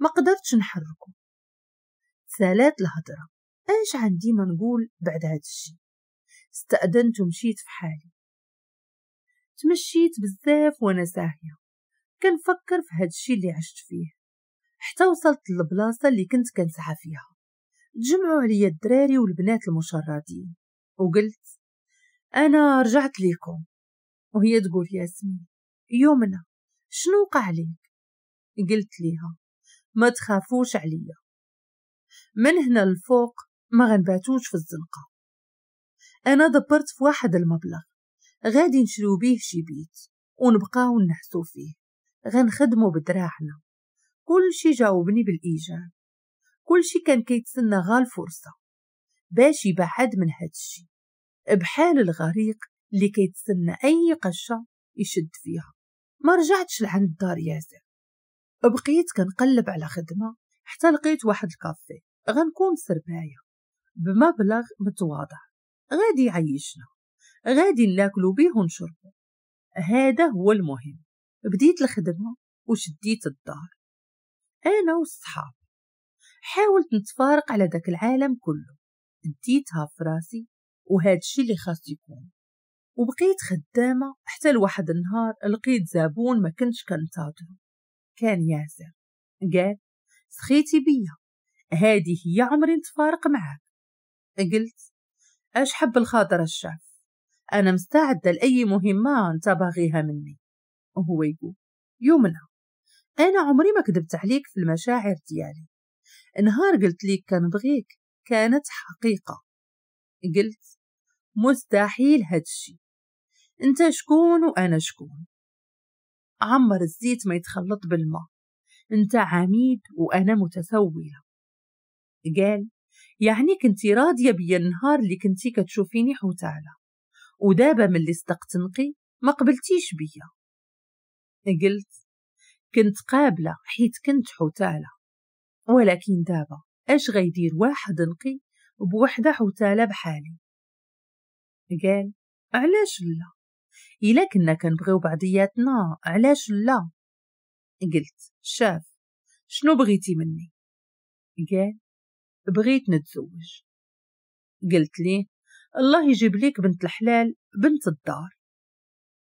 ما قدرتش نحركو سالات الهضره اش عندي ما نقول بعد هاد الشي استأذنت ومشيت في حالي تمشيت بزاف وأنا ساهية كنفكر في هاد الشي اللي عشت فيه حتى وصلت للبلاصة اللي كنت كنسعى فيها تجمعوا عليا الدراري والبنات المشردين وقلت أنا رجعت ليكم وهي تقول ياسمين يومنا شنو وقع ليك قلت ليها ما تخافوش عليا من هنا للفوق ما غنباتوش في الزنقة أنا دبرت في واحد المبلغ غادي نشرو بيه شي بيت ونبقاو نحسو فيه غنخدمو بدراعنا كلشي جاوبني بالإيجاب كلشي كان كيتسنى غال فرصة باش يبعد من من هادشي بحال الغريق اللي كيتسنى أي قشة يشد فيها ما رجعتش لعند الدار ياسر بقيت كنقلب على خدمة حتى لقيت واحد الكافي غنكون سربايا بمبلغ متواضع غادي يعيشنا غادي ناكلو بيه ونشربو هذا هو المهم بديت الخدمة وشديت الدار أنا والصحاب حاولت نتفارق على داك العالم كله ديتها في راسي وهاد الشي اللي خاص يكون وبقيت خدامة حتى لواحد النهار لقيت زبون ما كنتش كنتظره كان ياسر قال سخيتي بيا هادي هي عمري نتفارق معاك قلت حب الخاطر الشاف أنا مستعدة لأي مهمة أنت باغيها مني وهو يقول يومنا أنا عمري ما كذبت عليك في المشاعر ديالي نهار قلت ليك كنبغيك كانت حقيقة قلت مستحيل هادشي انت شكون وانا شكون عمر الزيت ما يتخلط بالماء انت عميد وانا متسولة قال يعني كنتي راضية بيا النهار اللي كنتي كتشوفيني حوتالة ودابا ملي استقتنقي ما قبلتيش بيا قلت كنت قابلة حيت كنت حوتالة ولكن دابا اش غيدير واحد نقي بوحدة حوتالة بحالي قال علاش لا إلا كنا كنبغيو بعضياتنا علاش لا قلت شاف شنو بغيتي مني قال بغيت نتزوج قلت ليه الله يجيب ليك بنت الحلال بنت الدار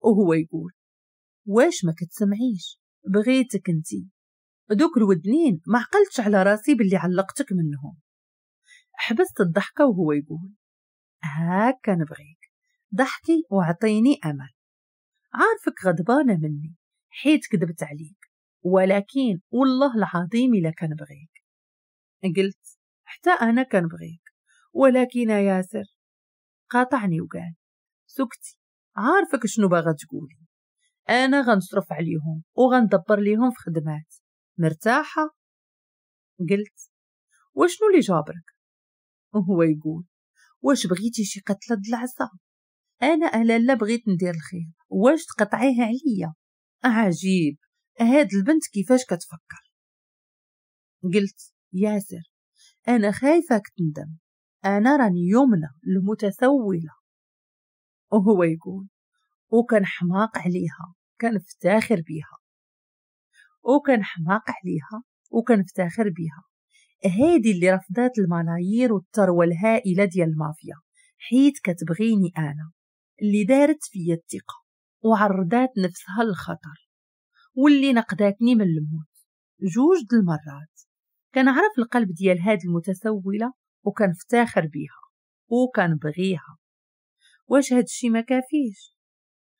وهو يقول واش ما كتسمعيش بغيتك انتي دوك الودنين ما عقلتش على راسي باللي علقتك منهم حبست الضحكة وهو يقول هاكا نبغيك ضحكي وعطيني أمل عارفك غضبانة مني حيت كذبت عليك ولكن والله العظيم إلا كان بغيك قلت حتى أنا كنبغيك ولكن ياسر قاطعني وقال سكتي عارفك شنو باغا تقولي أنا غنصرف عليهم وغندبر ليهم في خدمات مرتاحة قلت وشنو اللي جابرك وهو يقول واش بغيتي شي قتلة العصا أنا أهلا بغيت ندير الخير واش تقطعيه عليا عجيب هاد البنت كيفاش كتفكر قلت ياسر أنا خايفك تندم أنا راني يمنى المتسولة وهو يقول وكان حماق عليها كان افتاخر بيها وكان حماق عليها وكان افتاخر بيها هادي اللي رفضات الملايير والثروة الهائلة ديال المافيا حيت كتبغيني أنا اللي دارت فيا الثقة وعرضات نفسها للخطر واللي نقداتني من الموت جوج د المرات كان عرف القلب ديال هاد المتسولة وكان افتاخر بيها وكان بغيها واش هاد الشي ما كافيش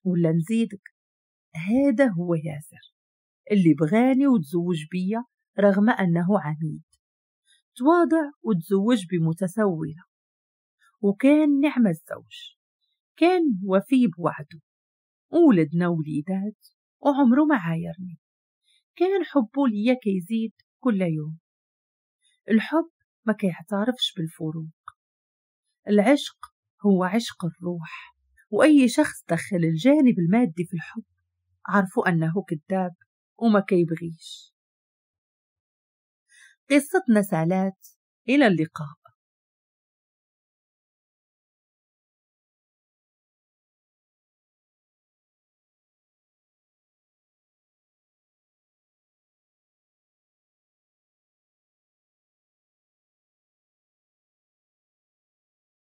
ولا نزيدك هذا هو ياسر اللي بغاني وتزوج بيا رغم أنه عميد تواضع وتزوج بمتسولة وكان نعم الزوج كان وفي بوعده ولدنا وليدات وعمره ما عايرني كان حبه ليا كيزيد كل يوم الحب ما كيعترفش بالفروق العشق هو عشق الروح وأي شخص دخل الجانب المادي في الحب عرفوا أنه كذاب وما كيبغيش قصتنا سالات إلى اللقاء